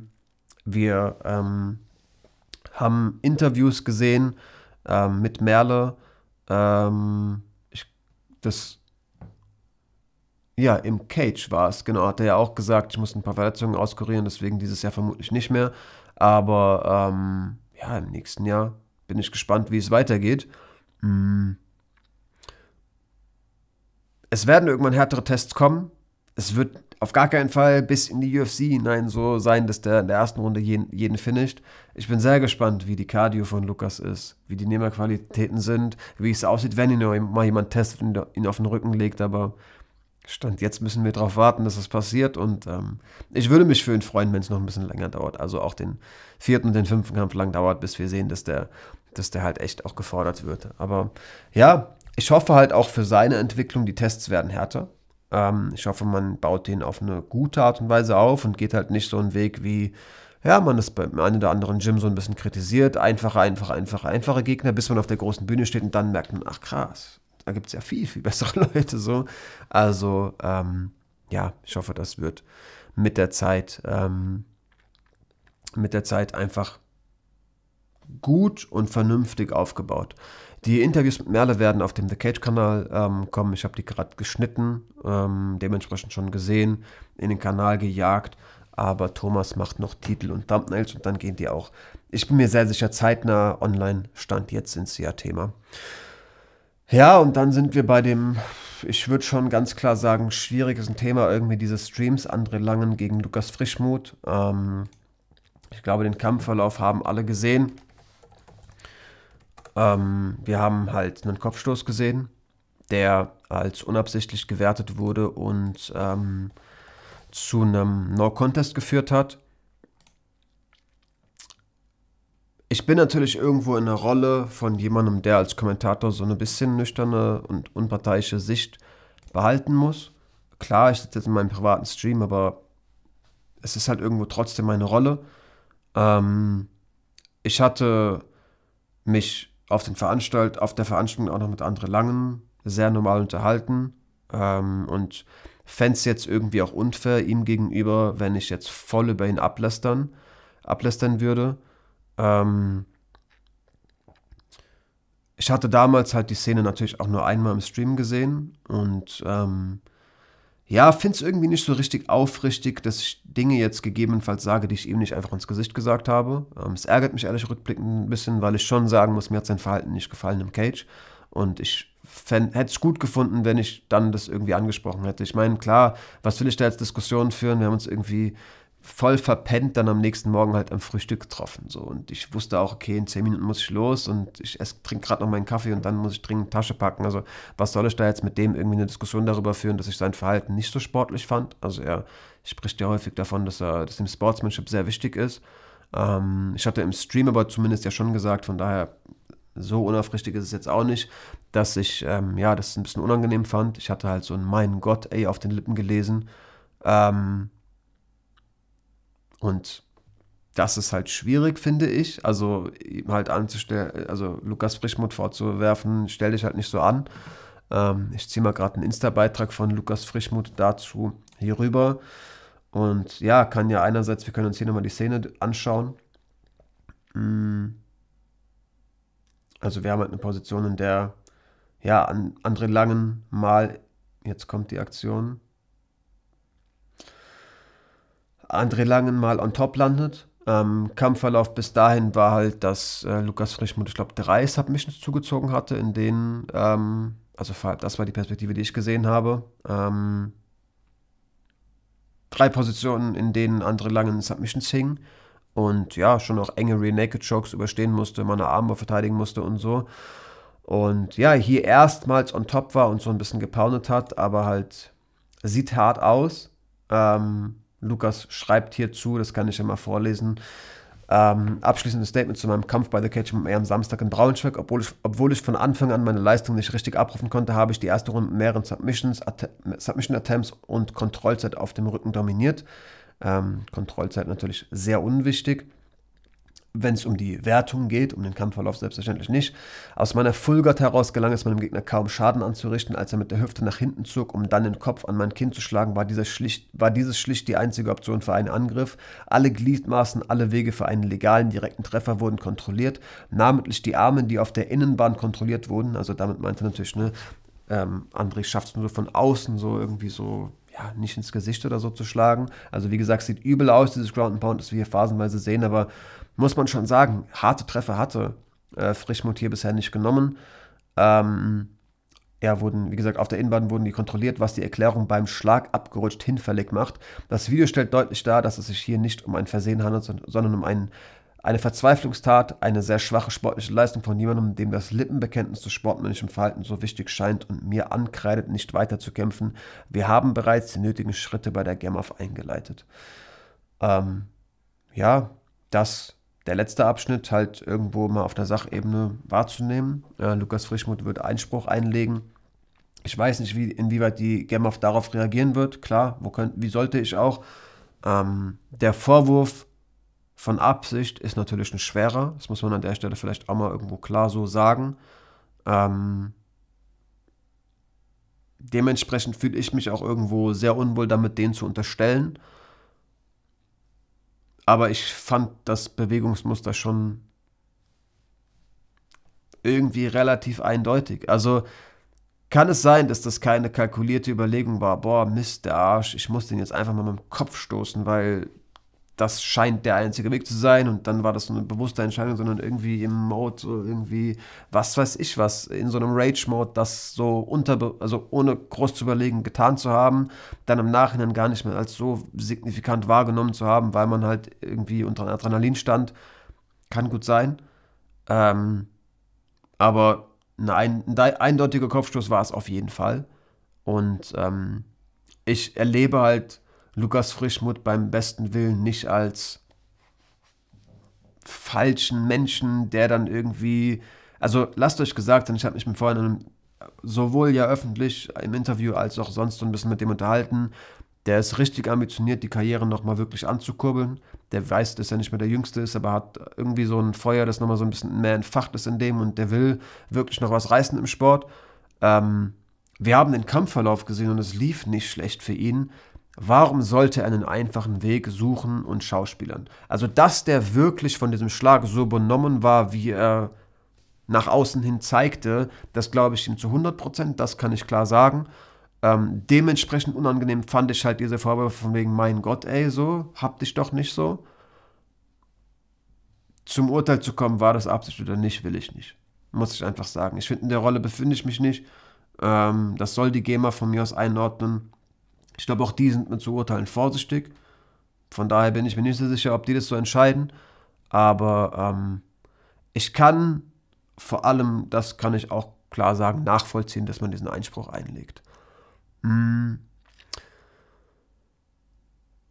wir ähm, haben Interviews gesehen ähm, mit Merle. Ähm, ich, das ja, im Cage war es, genau. Hat er ja auch gesagt, ich muss ein paar Verletzungen auskurieren, deswegen dieses Jahr vermutlich nicht mehr. Aber ähm, ja, im nächsten Jahr bin ich gespannt, wie es weitergeht. Mm. Es werden irgendwann härtere Tests kommen. Es wird auf gar keinen Fall bis in die UFC hinein so sein, dass der in der ersten Runde jeden, jeden finisht. Ich bin sehr gespannt, wie die Cardio von Lukas ist, wie die Nehmerqualitäten sind, wie es aussieht, wenn ihn mal jemand testet und ihn auf den Rücken legt. Aber Stand jetzt müssen wir darauf warten, dass es passiert. Und ähm, ich würde mich für ihn freuen, wenn es noch ein bisschen länger dauert. Also auch den vierten und den fünften Kampf lang dauert, bis wir sehen, dass der, dass der halt echt auch gefordert wird. Aber ja, ich hoffe halt auch für seine Entwicklung, die Tests werden härter. Ähm, ich hoffe, man baut den auf eine gute Art und Weise auf und geht halt nicht so einen Weg wie, ja, man ist beim einen oder anderen Gym so ein bisschen kritisiert. Einfache, einfache, einfache, einfache Gegner, bis man auf der großen Bühne steht und dann merkt man, ach krass, da gibt es ja viel, viel bessere Leute so. Also ähm, ja, ich hoffe, das wird mit der Zeit, ähm, mit der Zeit einfach gut und vernünftig aufgebaut. Die Interviews mit Merle werden auf dem The Cage-Kanal ähm, kommen. Ich habe die gerade geschnitten, ähm, dementsprechend schon gesehen, in den Kanal gejagt. Aber Thomas macht noch Titel und Thumbnails und dann gehen die auch. Ich bin mir sehr sicher, zeitnah online stand jetzt ins ja thema ja, und dann sind wir bei dem, ich würde schon ganz klar sagen, schwierig Thema irgendwie diese Streams, André Langen gegen Lukas Frischmuth. Ähm, ich glaube, den Kampfverlauf haben alle gesehen. Ähm, wir haben halt einen Kopfstoß gesehen, der als unabsichtlich gewertet wurde und ähm, zu einem No-Contest geführt hat. Ich bin natürlich irgendwo in der Rolle von jemandem, der als Kommentator so eine bisschen nüchterne und unparteiische Sicht behalten muss. Klar, ich sitze jetzt in meinem privaten Stream, aber es ist halt irgendwo trotzdem meine Rolle. Ähm, ich hatte mich auf, den Veranstalt auf der Veranstaltung auch noch mit anderen Langen sehr normal unterhalten ähm, und fände es jetzt irgendwie auch unfair ihm gegenüber, wenn ich jetzt voll über ihn ablästern, ablästern würde. Ähm, ich hatte damals halt die Szene natürlich auch nur einmal im Stream gesehen und ähm, ja, finde es irgendwie nicht so richtig aufrichtig, dass ich Dinge jetzt gegebenenfalls sage, die ich ihm nicht einfach ins Gesicht gesagt habe. Ähm, es ärgert mich ehrlich rückblickend ein bisschen, weil ich schon sagen muss, mir hat sein Verhalten nicht gefallen im Cage. Und ich hätte es gut gefunden, wenn ich dann das irgendwie angesprochen hätte. Ich meine, klar, was will ich da jetzt Diskussionen führen? Wir haben uns irgendwie voll verpennt dann am nächsten Morgen halt am Frühstück getroffen. So. Und ich wusste auch, okay, in zehn Minuten muss ich los und ich trinke gerade noch meinen Kaffee und dann muss ich dringend Tasche packen. Also was soll ich da jetzt mit dem irgendwie eine Diskussion darüber führen, dass ich sein Verhalten nicht so sportlich fand? Also er spricht ja häufig davon, dass, er, dass ihm Sportsmanship sehr wichtig ist. Ähm, ich hatte im Stream aber zumindest ja schon gesagt, von daher so unaufrichtig ist es jetzt auch nicht, dass ich ähm, ja, das ein bisschen unangenehm fand. Ich hatte halt so ein Mein Gott, ey, auf den Lippen gelesen. Ähm, und das ist halt schwierig, finde ich. Also ihm halt anzustellen, also Lukas Frischmuth vorzuwerfen, stell dich halt nicht so an. Ähm, ich ziehe mal gerade einen Insta-Beitrag von Lukas Frischmuth dazu hier rüber. Und ja, kann ja einerseits, wir können uns hier nochmal die Szene anschauen. Mm. Also wir haben halt eine Position, in der ja, André Langen mal, jetzt kommt die Aktion, André Langen mal on top landet. Ähm, Kampfverlauf bis dahin war halt, dass äh, Lukas Frischmund, ich glaube, drei Submissions zugezogen hatte, in denen, ähm, also das war die Perspektive, die ich gesehen habe. Ähm, drei Positionen, in denen André Langen Submissions hing und ja, schon auch enge re Naked Chokes überstehen musste, meine Arme verteidigen musste und so. Und ja, hier erstmals on top war und so ein bisschen gepoundet hat, aber halt sieht hart aus. Ähm, Lukas schreibt hierzu, das kann ich ja mal vorlesen. Ähm, abschließendes Statement zu meinem Kampf bei The Cage am Samstag in Braunschweig. Obwohl ich, obwohl ich von Anfang an meine Leistung nicht richtig abrufen konnte, habe ich die erste Runde mit mehreren Submissions, Att Submission Attempts und Kontrollzeit auf dem Rücken dominiert. Ähm, Kontrollzeit natürlich sehr unwichtig wenn es um die Wertung geht, um den Kampfverlauf selbstverständlich nicht. Aus meiner Fullgott heraus gelang es meinem Gegner kaum Schaden anzurichten, als er mit der Hüfte nach hinten zog, um dann den Kopf an mein Kind zu schlagen, war, dieser schlicht, war dieses schlicht die einzige Option für einen Angriff. Alle Gliedmaßen, alle Wege für einen legalen direkten Treffer wurden kontrolliert, namentlich die Arme, die auf der Innenbahn kontrolliert wurden, also damit meinte er natürlich, ne, ähm, André schafft es nur so von außen so irgendwie so ja, nicht ins Gesicht oder so zu schlagen. Also wie gesagt, sieht übel aus, dieses Ground and Pound, das wir hier phasenweise sehen, aber muss man schon sagen, harte Treffer hatte äh, hier bisher nicht genommen. Ähm, ja, wurden, wie gesagt, auf der Innenbahn wurden die kontrolliert, was die Erklärung beim Schlag abgerutscht hinfällig macht. Das Video stellt deutlich dar, dass es sich hier nicht um ein Versehen handelt, sondern um einen, eine Verzweiflungstat, eine sehr schwache sportliche Leistung von jemandem, dem das Lippenbekenntnis zu sportmännischem Verhalten so wichtig scheint und mir ankreidet, nicht weiterzukämpfen. Wir haben bereits die nötigen Schritte bei der GEMAF eingeleitet. Ähm, ja, das der letzte Abschnitt halt irgendwo mal auf der Sachebene wahrzunehmen. Ja, Lukas Frischmuth wird Einspruch einlegen. Ich weiß nicht, wie, inwieweit die Gemov darauf reagieren wird. Klar, wo könnt, wie sollte ich auch? Ähm, der Vorwurf von Absicht ist natürlich ein schwerer. Das muss man an der Stelle vielleicht auch mal irgendwo klar so sagen. Ähm, dementsprechend fühle ich mich auch irgendwo sehr unwohl damit, den zu unterstellen aber ich fand das Bewegungsmuster schon irgendwie relativ eindeutig. Also kann es sein, dass das keine kalkulierte Überlegung war, boah, Mist, der Arsch, ich muss den jetzt einfach mal mit dem Kopf stoßen, weil das scheint der einzige Weg zu sein und dann war das so eine bewusste Entscheidung, sondern irgendwie im Mode, so irgendwie, was weiß ich was, in so einem Rage-Mode, das so unter, also ohne groß zu überlegen getan zu haben, dann im Nachhinein gar nicht mehr als so signifikant wahrgenommen zu haben, weil man halt irgendwie unter Adrenalin stand, kann gut sein. Ähm, aber ein, ein eindeutiger Kopfstoß war es auf jeden Fall. Und ähm, ich erlebe halt Lukas Frischmuth beim besten Willen nicht als falschen Menschen, der dann irgendwie. Also lasst euch gesagt, denn ich habe mich mit vorhin sowohl ja öffentlich im Interview als auch sonst so ein bisschen mit dem unterhalten. Der ist richtig ambitioniert, die Karriere nochmal wirklich anzukurbeln. Der weiß, dass er nicht mehr der Jüngste ist, aber hat irgendwie so ein Feuer, das nochmal so ein bisschen mehr entfacht ist in dem und der will wirklich noch was reißen im Sport. Ähm, wir haben den Kampfverlauf gesehen und es lief nicht schlecht für ihn. Warum sollte er einen einfachen Weg suchen und schauspielern? Also, dass der wirklich von diesem Schlag so benommen war, wie er nach außen hin zeigte, das glaube ich ihm zu 100 Prozent, das kann ich klar sagen. Ähm, dementsprechend unangenehm fand ich halt diese Vorwürfe von wegen, mein Gott, ey, so, hab dich doch nicht so. Zum Urteil zu kommen, war das Absicht oder nicht, will ich nicht. Muss ich einfach sagen. Ich finde, in der Rolle befinde ich mich nicht. Ähm, das soll die GEMA von mir aus einordnen. Ich glaube, auch die sind mit zu urteilen vorsichtig. Von daher bin ich mir nicht so sicher, ob die das so entscheiden. Aber ähm, ich kann vor allem, das kann ich auch klar sagen, nachvollziehen, dass man diesen Einspruch einlegt. Mm.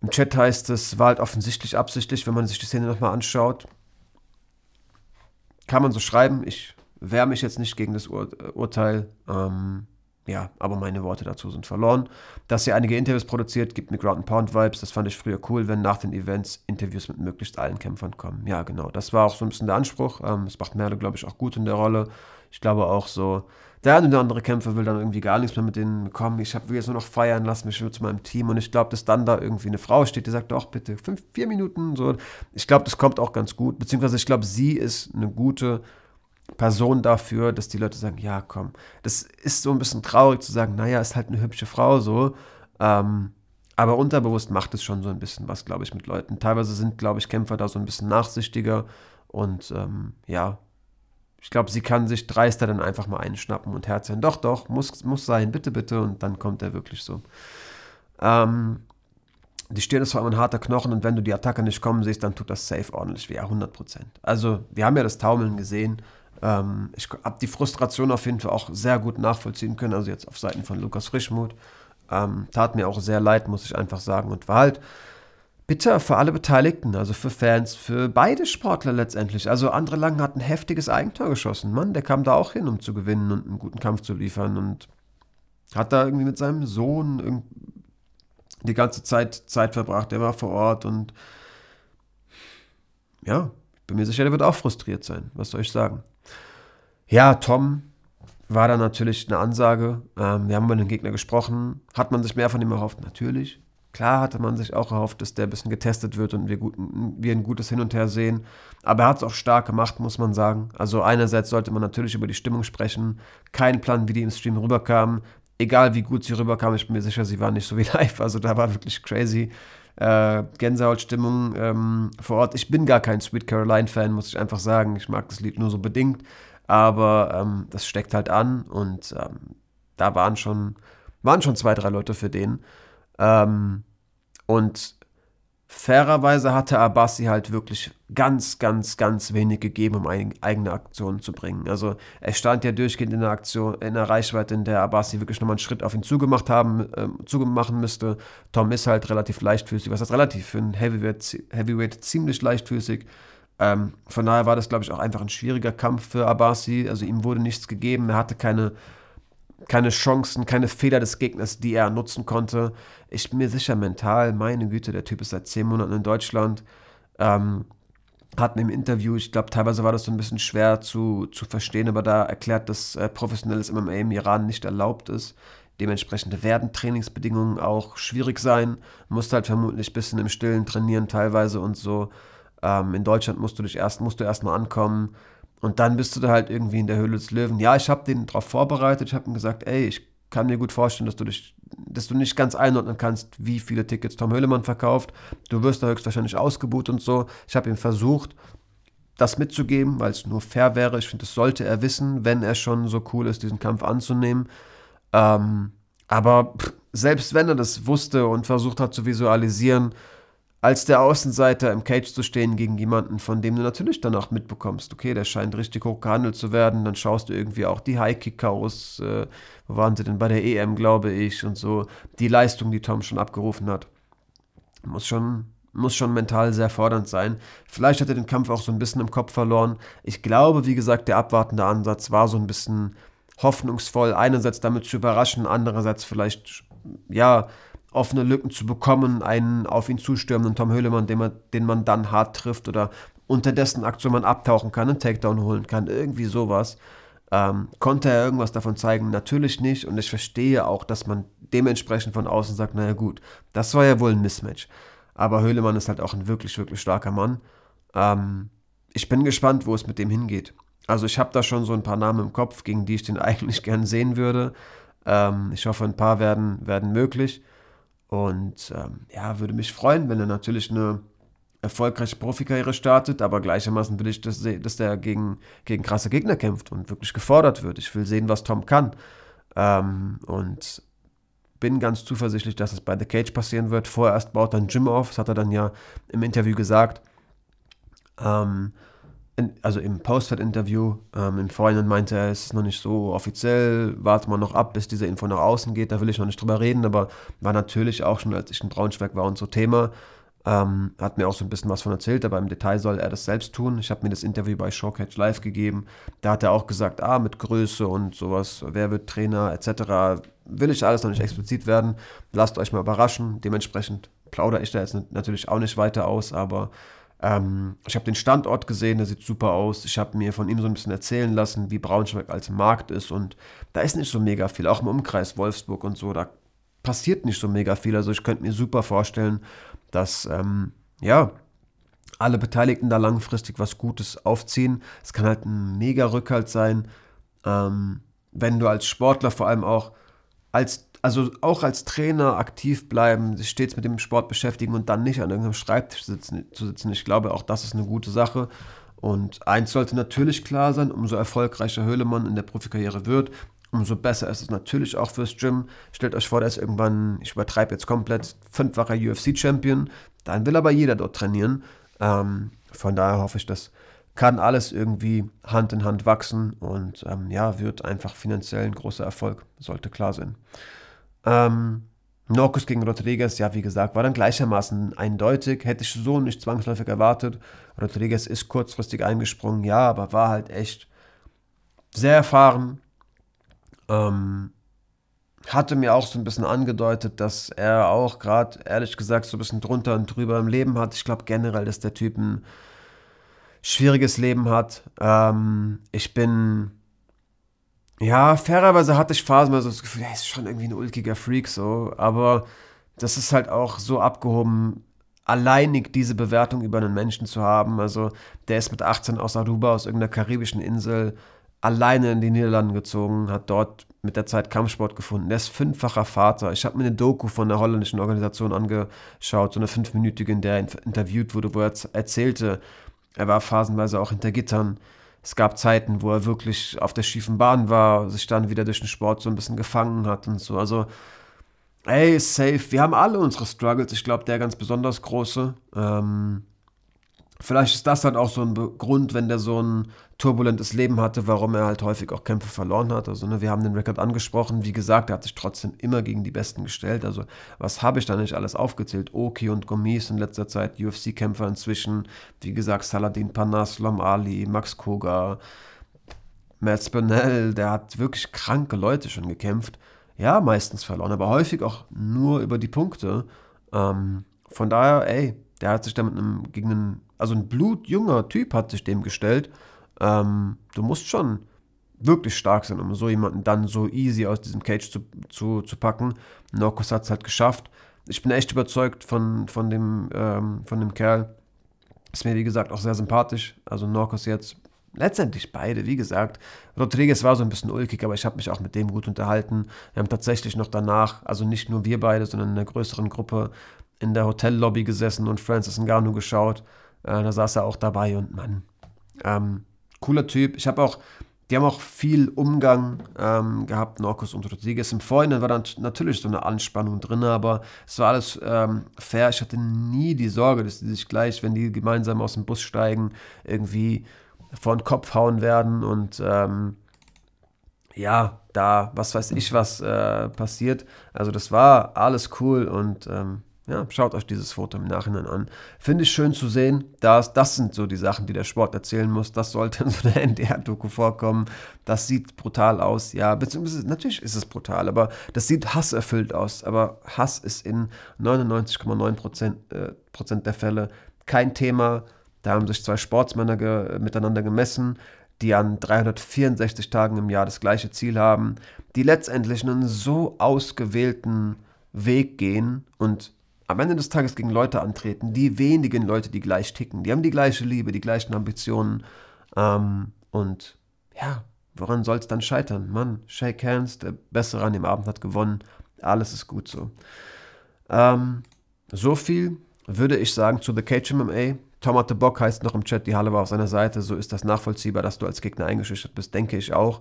Im Chat heißt es, war halt offensichtlich absichtlich, wenn man sich die Szene nochmal anschaut. Kann man so schreiben. Ich wehre mich jetzt nicht gegen das Ur äh, Urteil. Ähm, ja, aber meine Worte dazu sind verloren. Dass sie einige Interviews produziert, gibt mir Ground and Pound Vibes. Das fand ich früher cool, wenn nach den Events Interviews mit möglichst allen Kämpfern kommen. Ja, genau. Das war auch so ein bisschen der Anspruch. Ähm, das macht Merle, glaube ich, auch gut in der Rolle. Ich glaube auch so, der eine oder andere Kämpfer will dann irgendwie gar nichts mehr mit denen bekommen. Ich hab, will jetzt nur noch feiern, lass mich zu meinem Team. Und ich glaube, dass dann da irgendwie eine Frau steht, die sagt, doch, bitte, fünf, vier Minuten. So. Ich glaube, das kommt auch ganz gut. Beziehungsweise ich glaube, sie ist eine gute Person dafür, dass die Leute sagen, ja, komm. Das ist so ein bisschen traurig zu sagen, naja, ist halt eine hübsche Frau so. Ähm, aber unterbewusst macht es schon so ein bisschen was, glaube ich, mit Leuten. Teilweise sind, glaube ich, Kämpfer da so ein bisschen nachsichtiger und ähm, ja, ich glaube, sie kann sich dreister dann einfach mal einschnappen und herzchen, doch, doch, muss, muss sein, bitte, bitte, und dann kommt er wirklich so. Ähm, die Stirn ist vor allem ein harter Knochen und wenn du die Attacke nicht kommen siehst, dann tut das safe ordentlich weh, ja, 100%. Also, wir haben ja das Taumeln gesehen, ähm, ich habe die Frustration auf jeden Fall auch sehr gut nachvollziehen können, also jetzt auf Seiten von Lukas Frischmuth. Ähm, tat mir auch sehr leid, muss ich einfach sagen, und war halt bitter für alle Beteiligten, also für Fans, für beide Sportler letztendlich. Also Andre Lang hat ein heftiges Eigentor geschossen. Mann, der kam da auch hin, um zu gewinnen und einen guten Kampf zu liefern und hat da irgendwie mit seinem Sohn die ganze Zeit Zeit verbracht. Der war vor Ort und ja, ich bin mir sicher, der wird auch frustriert sein. Was soll ich sagen? Ja, Tom war da natürlich eine Ansage. Ähm, wir haben über den Gegner gesprochen. Hat man sich mehr von ihm erhofft? Natürlich. Klar hatte man sich auch erhofft, dass der ein bisschen getestet wird und wir, gut, wir ein gutes Hin und Her sehen. Aber er hat es auch stark gemacht, muss man sagen. Also einerseits sollte man natürlich über die Stimmung sprechen. Kein Plan, wie die im Stream rüberkamen. Egal wie gut sie rüberkamen, ich bin mir sicher, sie waren nicht so wie live. Also da war wirklich crazy. Äh, Gänsehautstimmung ähm, vor Ort. Ich bin gar kein Sweet Caroline-Fan, muss ich einfach sagen. Ich mag das Lied nur so bedingt. Aber ähm, das steckt halt an und ähm, da waren schon, waren schon zwei, drei Leute für den. Ähm, und fairerweise hatte Abassi halt wirklich ganz, ganz, ganz wenig gegeben, um eigene Aktionen zu bringen. Also er stand ja durchgehend in einer Aktion, in einer Reichweite, in der Abassi wirklich nochmal einen Schritt auf ihn zugemacht haben, äh, zugemachen müsste. Tom ist halt relativ leichtfüßig, was heißt relativ für einen Heavyweight, Heavyweight ziemlich leichtfüßig. Ähm, von daher war das, glaube ich, auch einfach ein schwieriger Kampf für Abasi. Also ihm wurde nichts gegeben, er hatte keine, keine Chancen, keine Fehler des Gegners, die er nutzen konnte. Ich bin mir sicher, mental, meine Güte, der Typ ist seit zehn Monaten in Deutschland. Ähm, hatten im Interview, ich glaube, teilweise war das so ein bisschen schwer zu, zu verstehen, aber da erklärt, dass äh, professionelles MMA im Iran nicht erlaubt ist. Dementsprechend werden Trainingsbedingungen auch schwierig sein. Musste halt vermutlich ein bisschen im Stillen trainieren, teilweise und so. Ähm, in Deutschland musst du dich erst, musst du erstmal ankommen. Und dann bist du da halt irgendwie in der Höhle des Löwen. Ja, ich habe den darauf vorbereitet. Ich habe ihm gesagt, ey, ich kann mir gut vorstellen, dass du dich, dass du nicht ganz einordnen kannst, wie viele Tickets Tom Höhlemann verkauft. Du wirst da höchstwahrscheinlich ausgebucht und so. Ich habe ihm versucht, das mitzugeben, weil es nur fair wäre. Ich finde, das sollte er wissen, wenn er schon so cool ist, diesen Kampf anzunehmen. Ähm, aber pff, selbst wenn er das wusste und versucht hat zu visualisieren, als der Außenseiter im Cage zu stehen gegen jemanden, von dem du natürlich dann auch mitbekommst, okay, der scheint richtig hoch gehandelt zu werden, dann schaust du irgendwie auch die High-Kick-Karos, äh, wo waren sie denn bei der EM, glaube ich, und so, die Leistung, die Tom schon abgerufen hat, muss schon, muss schon mental sehr fordernd sein. Vielleicht hat er den Kampf auch so ein bisschen im Kopf verloren. Ich glaube, wie gesagt, der abwartende Ansatz war so ein bisschen hoffnungsvoll, einerseits damit zu überraschen, andererseits vielleicht, ja, offene Lücken zu bekommen, einen auf ihn zustürmenden Tom Höhlemann, den man, den man dann hart trifft oder unter dessen Aktion man abtauchen kann, einen Takedown holen kann, irgendwie sowas. Ähm, konnte er irgendwas davon zeigen? Natürlich nicht. Und ich verstehe auch, dass man dementsprechend von außen sagt, naja gut, das war ja wohl ein Mismatch. Aber Höhlemann ist halt auch ein wirklich, wirklich starker Mann. Ähm, ich bin gespannt, wo es mit dem hingeht. Also ich habe da schon so ein paar Namen im Kopf, gegen die ich den eigentlich gern sehen würde. Ähm, ich hoffe, ein paar werden, werden möglich. Und ähm, ja, würde mich freuen, wenn er natürlich eine erfolgreiche Profikarriere startet, aber gleichermaßen will ich, dass, dass der gegen, gegen krasse Gegner kämpft und wirklich gefordert wird. Ich will sehen, was Tom kann. Ähm, und bin ganz zuversichtlich, dass es bei The Cage passieren wird. Vorerst baut er ein Gym auf, das hat er dann ja im Interview gesagt. Ähm, also im post Postfeld-Interview ähm, im Vorhinein meinte er, es ist noch nicht so offiziell, warte mal noch ab, bis diese Info nach außen geht, da will ich noch nicht drüber reden, aber war natürlich auch schon, als ich in Braunschweig war und so Thema, ähm, hat mir auch so ein bisschen was von erzählt, aber im Detail soll er das selbst tun. Ich habe mir das Interview bei Showcatch Live gegeben, da hat er auch gesagt, ah, mit Größe und sowas, wer wird Trainer etc., will ich alles noch nicht explizit werden, lasst euch mal überraschen, dementsprechend plaudere ich da jetzt natürlich auch nicht weiter aus, aber ähm, ich habe den Standort gesehen, der sieht super aus. Ich habe mir von ihm so ein bisschen erzählen lassen, wie Braunschweig als Markt ist. Und da ist nicht so mega viel, auch im Umkreis Wolfsburg und so. Da passiert nicht so mega viel. Also ich könnte mir super vorstellen, dass ähm, ja alle Beteiligten da langfristig was Gutes aufziehen. Es kann halt ein mega Rückhalt sein, ähm, wenn du als Sportler vor allem auch als also auch als Trainer aktiv bleiben, sich stets mit dem Sport beschäftigen und dann nicht an irgendeinem Schreibtisch sitzen, zu sitzen. Ich glaube, auch das ist eine gute Sache. Und eins sollte natürlich klar sein, umso erfolgreicher Höhlemann in der Profikarriere wird, umso besser ist es natürlich auch fürs Gym. Stellt euch vor, der ist irgendwann, ich übertreibe jetzt komplett, fünffacher UFC-Champion. Dann will aber jeder dort trainieren. Ähm, von daher hoffe ich, das kann alles irgendwie Hand in Hand wachsen und ähm, ja, wird einfach finanziell ein großer Erfolg, sollte klar sein. Ähm, Norkus gegen Rodriguez, ja, wie gesagt, war dann gleichermaßen eindeutig. Hätte ich so nicht zwangsläufig erwartet. Rodriguez ist kurzfristig eingesprungen, ja, aber war halt echt sehr erfahren. Ähm, hatte mir auch so ein bisschen angedeutet, dass er auch gerade, ehrlich gesagt, so ein bisschen drunter und drüber im Leben hat. Ich glaube generell, dass der Typ ein schwieriges Leben hat. Ähm, ich bin ja, fairerweise hatte ich phasenweise das Gefühl, er ist schon irgendwie ein ulkiger Freak so, aber das ist halt auch so abgehoben, alleinig diese Bewertung über einen Menschen zu haben. Also der ist mit 18 aus Aruba, aus irgendeiner karibischen Insel, alleine in die Niederlande gezogen, hat dort mit der Zeit Kampfsport gefunden. Der ist fünffacher Vater. Ich habe mir eine Doku von einer holländischen Organisation angeschaut, so eine fünfminütige, in der er interviewt wurde, wo er erzählte, er war phasenweise auch hinter Gittern es gab Zeiten, wo er wirklich auf der schiefen Bahn war, sich dann wieder durch den Sport so ein bisschen gefangen hat und so. Also, ey, safe. Wir haben alle unsere Struggles. Ich glaube, der ganz besonders große. Ähm, vielleicht ist das dann auch so ein Grund, wenn der so ein turbulentes Leben hatte, warum er halt häufig auch Kämpfe verloren hat. Also ne, wir haben den Rekord angesprochen. Wie gesagt, er hat sich trotzdem immer gegen die Besten gestellt. Also was habe ich da nicht alles aufgezählt? Oki und Gomis in letzter Zeit, UFC-Kämpfer inzwischen. Wie gesagt, Saladin Panas, Lom Ali, Max Koga, Matt Spinell. Der hat wirklich kranke Leute schon gekämpft. Ja, meistens verloren, aber häufig auch nur über die Punkte. Ähm, von daher, ey, der hat sich damit gegen einen, also ein blutjunger Typ hat sich dem gestellt ähm, du musst schon wirklich stark sein, um so jemanden dann so easy aus diesem Cage zu, zu, zu packen. Norcos hat es halt geschafft. Ich bin echt überzeugt von, von, dem, ähm, von dem Kerl. Ist mir, wie gesagt, auch sehr sympathisch. Also Norcos jetzt letztendlich beide, wie gesagt. Rodriguez war so ein bisschen ulkig, aber ich habe mich auch mit dem gut unterhalten. Wir haben tatsächlich noch danach, also nicht nur wir beide, sondern in einer größeren Gruppe in der Hotellobby gesessen und Francis Ngannou geschaut. Äh, da saß er auch dabei und Mann, ähm, cooler Typ. Ich habe auch, die haben auch viel Umgang ähm, gehabt, Norcus und Rodriguez. Im Vorhinein war dann natürlich so eine Anspannung drin, aber es war alles ähm, fair. Ich hatte nie die Sorge, dass die sich gleich, wenn die gemeinsam aus dem Bus steigen, irgendwie vor den Kopf hauen werden und ähm, ja, da, was weiß ich, was äh, passiert. Also das war alles cool und ähm, ja, schaut euch dieses Foto im Nachhinein an. Finde ich schön zu sehen. Das, das sind so die Sachen, die der Sport erzählen muss. Das sollte in so einer NDR-Doku vorkommen. Das sieht brutal aus, ja. Beziehungsweise, natürlich ist es brutal, aber das sieht hasserfüllt aus. Aber Hass ist in 99,9% äh, der Fälle kein Thema. Da haben sich zwei Sportsmänner ge miteinander gemessen, die an 364 Tagen im Jahr das gleiche Ziel haben, die letztendlich einen so ausgewählten Weg gehen und am Ende des Tages gegen Leute antreten, die wenigen Leute, die gleich ticken. Die haben die gleiche Liebe, die gleichen Ambitionen. Ähm, und ja, woran soll es dann scheitern? Mann, shake hands, der Bessere an dem Abend hat gewonnen. Alles ist gut so. Ähm, so viel würde ich sagen zu The Cage MMA. Tom hatte Bock heißt noch im Chat, die Halle war auf seiner Seite. So ist das nachvollziehbar, dass du als Gegner eingeschüchtert bist, denke ich auch.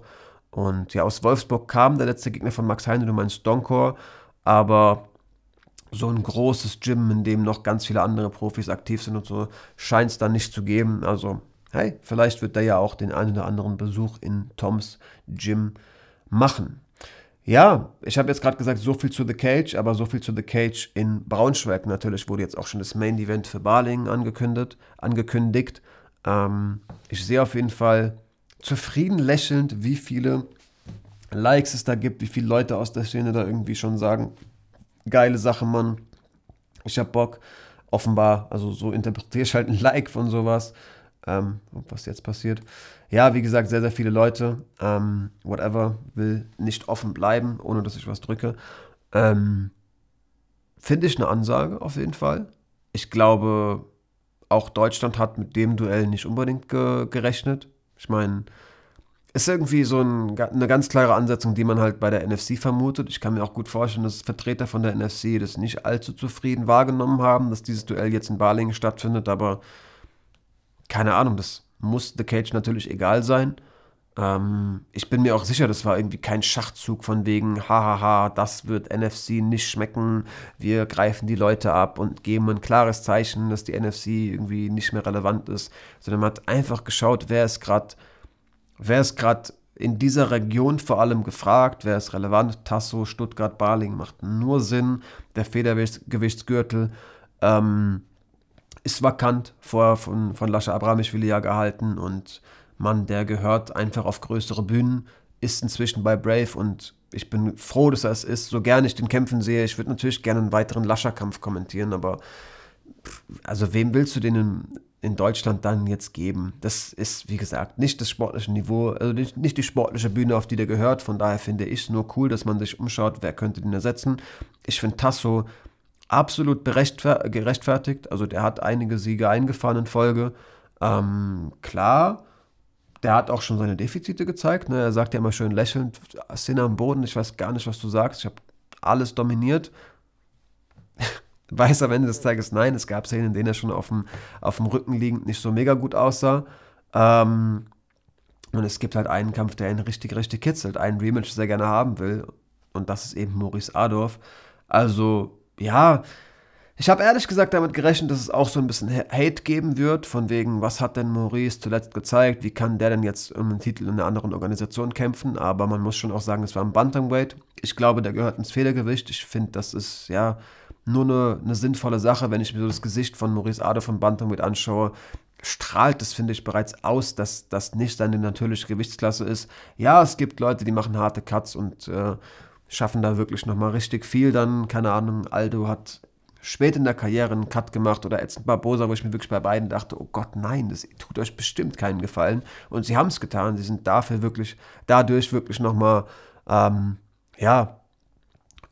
Und ja, aus Wolfsburg kam der letzte Gegner von Max Heine, du meinst Donkor. Aber so ein großes Gym, in dem noch ganz viele andere Profis aktiv sind und so, scheint es da nicht zu geben. Also, hey, vielleicht wird der ja auch den einen oder anderen Besuch in Toms Gym machen. Ja, ich habe jetzt gerade gesagt, so viel zu The Cage, aber so viel zu The Cage in Braunschweig natürlich wurde jetzt auch schon das Main Event für Balingen angekündigt. angekündigt. Ähm, ich sehe auf jeden Fall zufrieden lächelnd, wie viele Likes es da gibt, wie viele Leute aus der Szene da irgendwie schon sagen, geile Sache, Mann. Ich hab Bock. Offenbar, also so interpretiere ich halt ein Like von sowas. Ähm, was jetzt passiert. Ja, wie gesagt, sehr, sehr viele Leute. Ähm, whatever, will nicht offen bleiben, ohne dass ich was drücke. Ähm, Finde ich eine Ansage auf jeden Fall. Ich glaube, auch Deutschland hat mit dem Duell nicht unbedingt ge gerechnet. Ich meine, ist irgendwie so ein, eine ganz klare Ansetzung, die man halt bei der NFC vermutet. Ich kann mir auch gut vorstellen, dass Vertreter von der NFC das nicht allzu zufrieden wahrgenommen haben, dass dieses Duell jetzt in Balingen stattfindet, aber keine Ahnung, das muss The Cage natürlich egal sein. Ähm, ich bin mir auch sicher, das war irgendwie kein Schachzug von wegen, hahaha, das wird NFC nicht schmecken, wir greifen die Leute ab und geben ein klares Zeichen, dass die NFC irgendwie nicht mehr relevant ist, sondern man hat einfach geschaut, wer ist gerade Wer ist gerade in dieser Region vor allem gefragt? Wer ist relevant? Tasso, Stuttgart, Baling macht nur Sinn. Der Federgewichtsgürtel ähm, ist vakant, vorher von, von Lascha Abramischwili ja gehalten und Mann, der gehört einfach auf größere Bühnen, ist inzwischen bei Brave und ich bin froh, dass er es ist, so gerne ich den kämpfen sehe. Ich würde natürlich gerne einen weiteren Lascher-Kampf kommentieren, aber also wem willst du denen in Deutschland dann jetzt geben. Das ist, wie gesagt, nicht das sportliche Niveau, also nicht, die sportliche Bühne, auf die der gehört. Von daher finde ich es nur cool, dass man sich umschaut, wer könnte den ersetzen. Ich finde Tasso absolut gerechtfertigt. Also der hat einige Siege eingefahren in Folge. Ähm, klar, der hat auch schon seine Defizite gezeigt. Ne? Er sagt ja immer schön lächelnd, Szene am Boden, ich weiß gar nicht, was du sagst. Ich habe alles dominiert weiß am Ende des Tages nein. Es gab Szenen, in denen er schon auf dem, auf dem Rücken liegend nicht so mega gut aussah. Ähm, und es gibt halt einen Kampf, der ihn richtig, richtig kitzelt, einen Rematch, sehr gerne haben will. Und das ist eben Maurice Adorf. Also, ja, ich habe ehrlich gesagt damit gerechnet, dass es auch so ein bisschen Hate geben wird, von wegen, was hat denn Maurice zuletzt gezeigt, wie kann der denn jetzt um einen Titel in einer anderen Organisation kämpfen, aber man muss schon auch sagen, es war ein Bantamweight. Ich glaube, der gehört ins Federgewicht. Ich finde, das ist, ja, nur eine, eine, sinnvolle Sache, wenn ich mir so das Gesicht von Maurice Ade von Bantam mit anschaue. Strahlt es, finde ich, bereits aus, dass das nicht seine natürliche Gewichtsklasse ist. Ja, es gibt Leute, die machen harte Cuts und äh, schaffen da wirklich nochmal richtig viel. Dann, keine Ahnung, Aldo hat spät in der Karriere einen Cut gemacht oder Edson Barbosa, wo ich mir wirklich bei beiden dachte, oh Gott, nein, das tut euch bestimmt keinen Gefallen. Und sie haben es getan, sie sind dafür wirklich, dadurch wirklich nochmal, ähm, ja,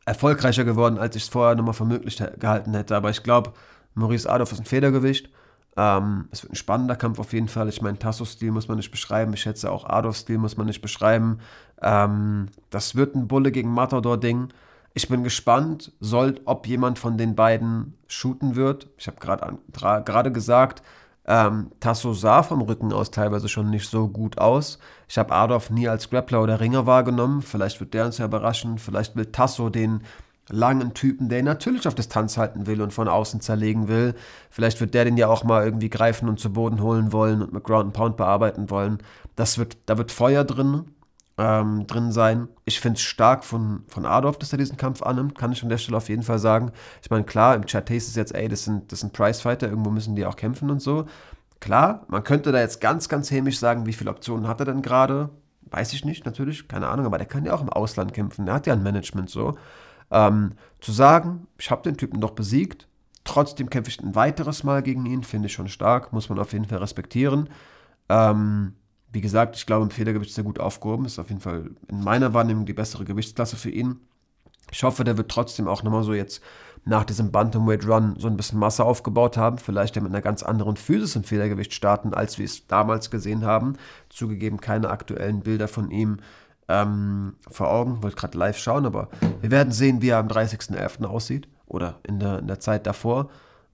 erfolgreicher geworden, als ich es vorher nochmal für möglich gehalten hätte. Aber ich glaube, Maurice Adolf ist ein Federgewicht. Ähm, es wird ein spannender Kampf auf jeden Fall. Ich meine, Tasso-Stil muss man nicht beschreiben. Ich schätze auch Adolf-Stil muss man nicht beschreiben. Ähm, das wird ein Bulle gegen Matador-Ding. Ich bin gespannt, soll, ob jemand von den beiden shooten wird. Ich habe gerade gesagt, ähm, Tasso sah vom Rücken aus teilweise schon nicht so gut aus. Ich habe Adolf nie als Grappler oder Ringer wahrgenommen. Vielleicht wird der uns ja überraschen. Vielleicht will Tasso den langen Typen, der ihn natürlich auf Distanz halten will und von außen zerlegen will. Vielleicht wird der den ja auch mal irgendwie greifen und zu Boden holen wollen und mit Ground and Pound bearbeiten wollen. Das wird, da wird Feuer drin ähm, drin sein. Ich finde es stark von, von Adolf, dass er diesen Kampf annimmt, kann ich an der Stelle auf jeden Fall sagen. Ich meine, klar, im Chat hieß es jetzt, ey, das sind, das sind Prizefighter, irgendwo müssen die auch kämpfen und so. Klar, man könnte da jetzt ganz, ganz hämisch sagen, wie viele Optionen hat er denn gerade? Weiß ich nicht, natürlich, keine Ahnung, aber der kann ja auch im Ausland kämpfen, der hat ja ein Management so. Ähm, zu sagen, ich habe den Typen doch besiegt, trotzdem kämpfe ich ein weiteres Mal gegen ihn, finde ich schon stark, muss man auf jeden Fall respektieren. Ähm, wie gesagt, ich glaube, im Federgewicht ist er gut aufgehoben. Ist auf jeden Fall in meiner Wahrnehmung die bessere Gewichtsklasse für ihn. Ich hoffe, der wird trotzdem auch nochmal so jetzt nach diesem Bantamweight Run so ein bisschen Masse aufgebaut haben. Vielleicht ja mit einer ganz anderen Physis im Federgewicht starten, als wir es damals gesehen haben. Zugegeben, keine aktuellen Bilder von ihm ähm, vor Augen. Wollte gerade live schauen, aber wir werden sehen, wie er am 30.11. aussieht oder in der, in der Zeit davor.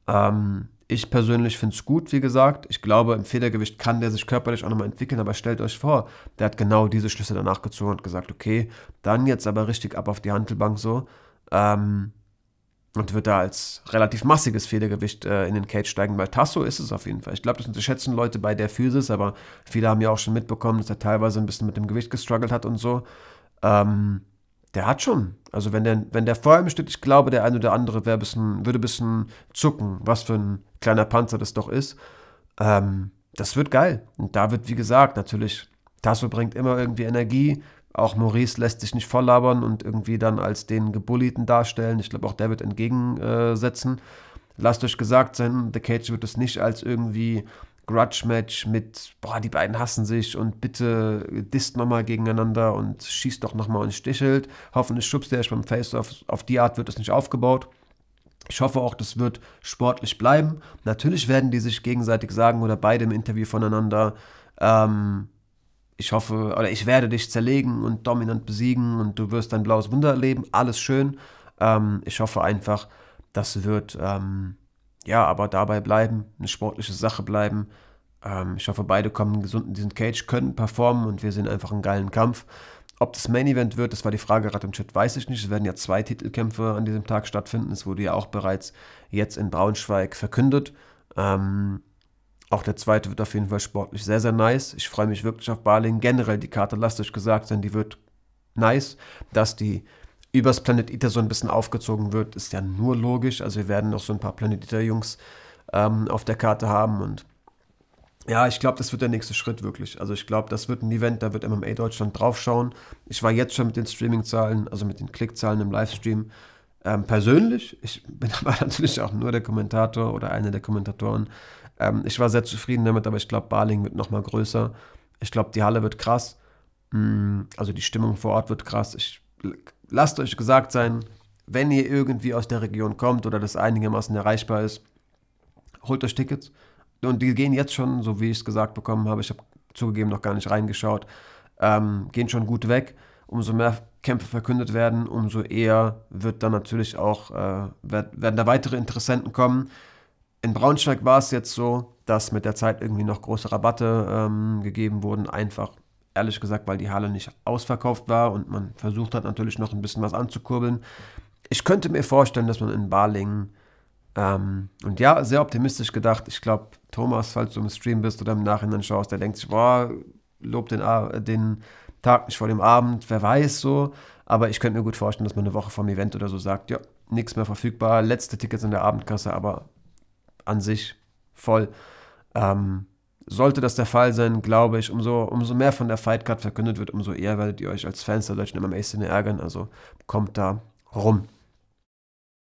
Ähm, ich persönlich finde es gut, wie gesagt. Ich glaube, im Federgewicht kann der sich körperlich auch nochmal entwickeln, aber stellt euch vor, der hat genau diese Schlüsse danach gezogen und gesagt, okay, dann jetzt aber richtig ab auf die Handelbank so. Ähm, und wird da als relativ massiges Federgewicht äh, in den Cage steigen, weil Tasso ist es auf jeden Fall. Ich glaube, das unterschätzen Leute bei der Physis, aber viele haben ja auch schon mitbekommen, dass er teilweise ein bisschen mit dem Gewicht gestruggelt hat und so. Ähm, der hat schon. Also wenn der, wenn der vor ihm steht, ich glaube, der eine oder andere wäre bisschen, würde ein bisschen zucken, was für ein kleiner Panzer das doch ist. Ähm, das wird geil. Und da wird, wie gesagt, natürlich, Tasso bringt immer irgendwie Energie. Auch Maurice lässt sich nicht volllabern und irgendwie dann als den Gebulliten darstellen. Ich glaube, auch der wird entgegensetzen. Lasst euch gesagt sein, The Cage wird es nicht als irgendwie Grudge-Match mit, boah, die beiden hassen sich und bitte disst nochmal gegeneinander und schießt doch nochmal und stichelt. Hoffentlich schubst erst beim Face-Off. Auf die Art wird das nicht aufgebaut. Ich hoffe auch, das wird sportlich bleiben. Natürlich werden die sich gegenseitig sagen oder beide im Interview voneinander, ähm, ich hoffe oder ich werde dich zerlegen und dominant besiegen und du wirst dein blaues Wunder erleben. Alles schön. Ähm, ich hoffe einfach, das wird ähm, ja, aber dabei bleiben, eine sportliche Sache bleiben. Ähm, ich hoffe, beide kommen gesund in diesen Cage, können performen und wir sehen einfach einen geilen Kampf. Ob das Main Event wird, das war die Frage gerade im Chat, weiß ich nicht. Es werden ja zwei Titelkämpfe an diesem Tag stattfinden. Es wurde ja auch bereits jetzt in Braunschweig verkündet. Ähm, auch der zweite wird auf jeden Fall sportlich sehr, sehr nice. Ich freue mich wirklich auf Baling. Generell die Karte, lasst euch gesagt sein, die wird nice, dass die übers Planet Eater so ein bisschen aufgezogen wird, ist ja nur logisch. Also wir werden noch so ein paar Planet Eater-Jungs ähm, auf der Karte haben und ja, ich glaube, das wird der nächste Schritt wirklich. Also ich glaube, das wird ein Event, da wird MMA Deutschland draufschauen. Ich war jetzt schon mit den Streaming-Zahlen, also mit den Klickzahlen im Livestream ähm, persönlich. Ich bin aber natürlich auch nur der Kommentator oder einer der Kommentatoren. Ähm, ich war sehr zufrieden damit, aber ich glaube, Barling wird noch mal größer. Ich glaube, die Halle wird krass. Mm, also die Stimmung vor Ort wird krass. Ich lasst euch gesagt sein, wenn ihr irgendwie aus der Region kommt oder das einigermaßen erreichbar ist, holt euch Tickets. Und die gehen jetzt schon, so wie ich es gesagt bekommen habe, ich habe zugegeben noch gar nicht reingeschaut, ähm, gehen schon gut weg. Umso mehr Kämpfe verkündet werden, umso eher wird dann natürlich auch, äh, werden da weitere Interessenten kommen. In Braunschweig war es jetzt so, dass mit der Zeit irgendwie noch große Rabatte ähm, gegeben wurden, einfach ehrlich gesagt, weil die Halle nicht ausverkauft war und man versucht hat natürlich noch ein bisschen was anzukurbeln. Ich könnte mir vorstellen, dass man in Balingen ähm, und ja, sehr optimistisch gedacht. Ich glaube, Thomas, falls du im Stream bist oder im Nachhinein schaust, der denkt sich, boah, lob den, den Tag nicht vor dem Abend, wer weiß so. Aber ich könnte mir gut vorstellen, dass man eine Woche vorm Event oder so sagt, ja, nichts mehr verfügbar, letzte Tickets in der Abendkasse, aber an sich voll. Ähm, sollte das der Fall sein, glaube ich, umso, umso mehr von der Fight Card verkündet wird, umso eher werdet ihr euch als Fans der deutschen MMA-Szene ärgern. Also kommt da rum.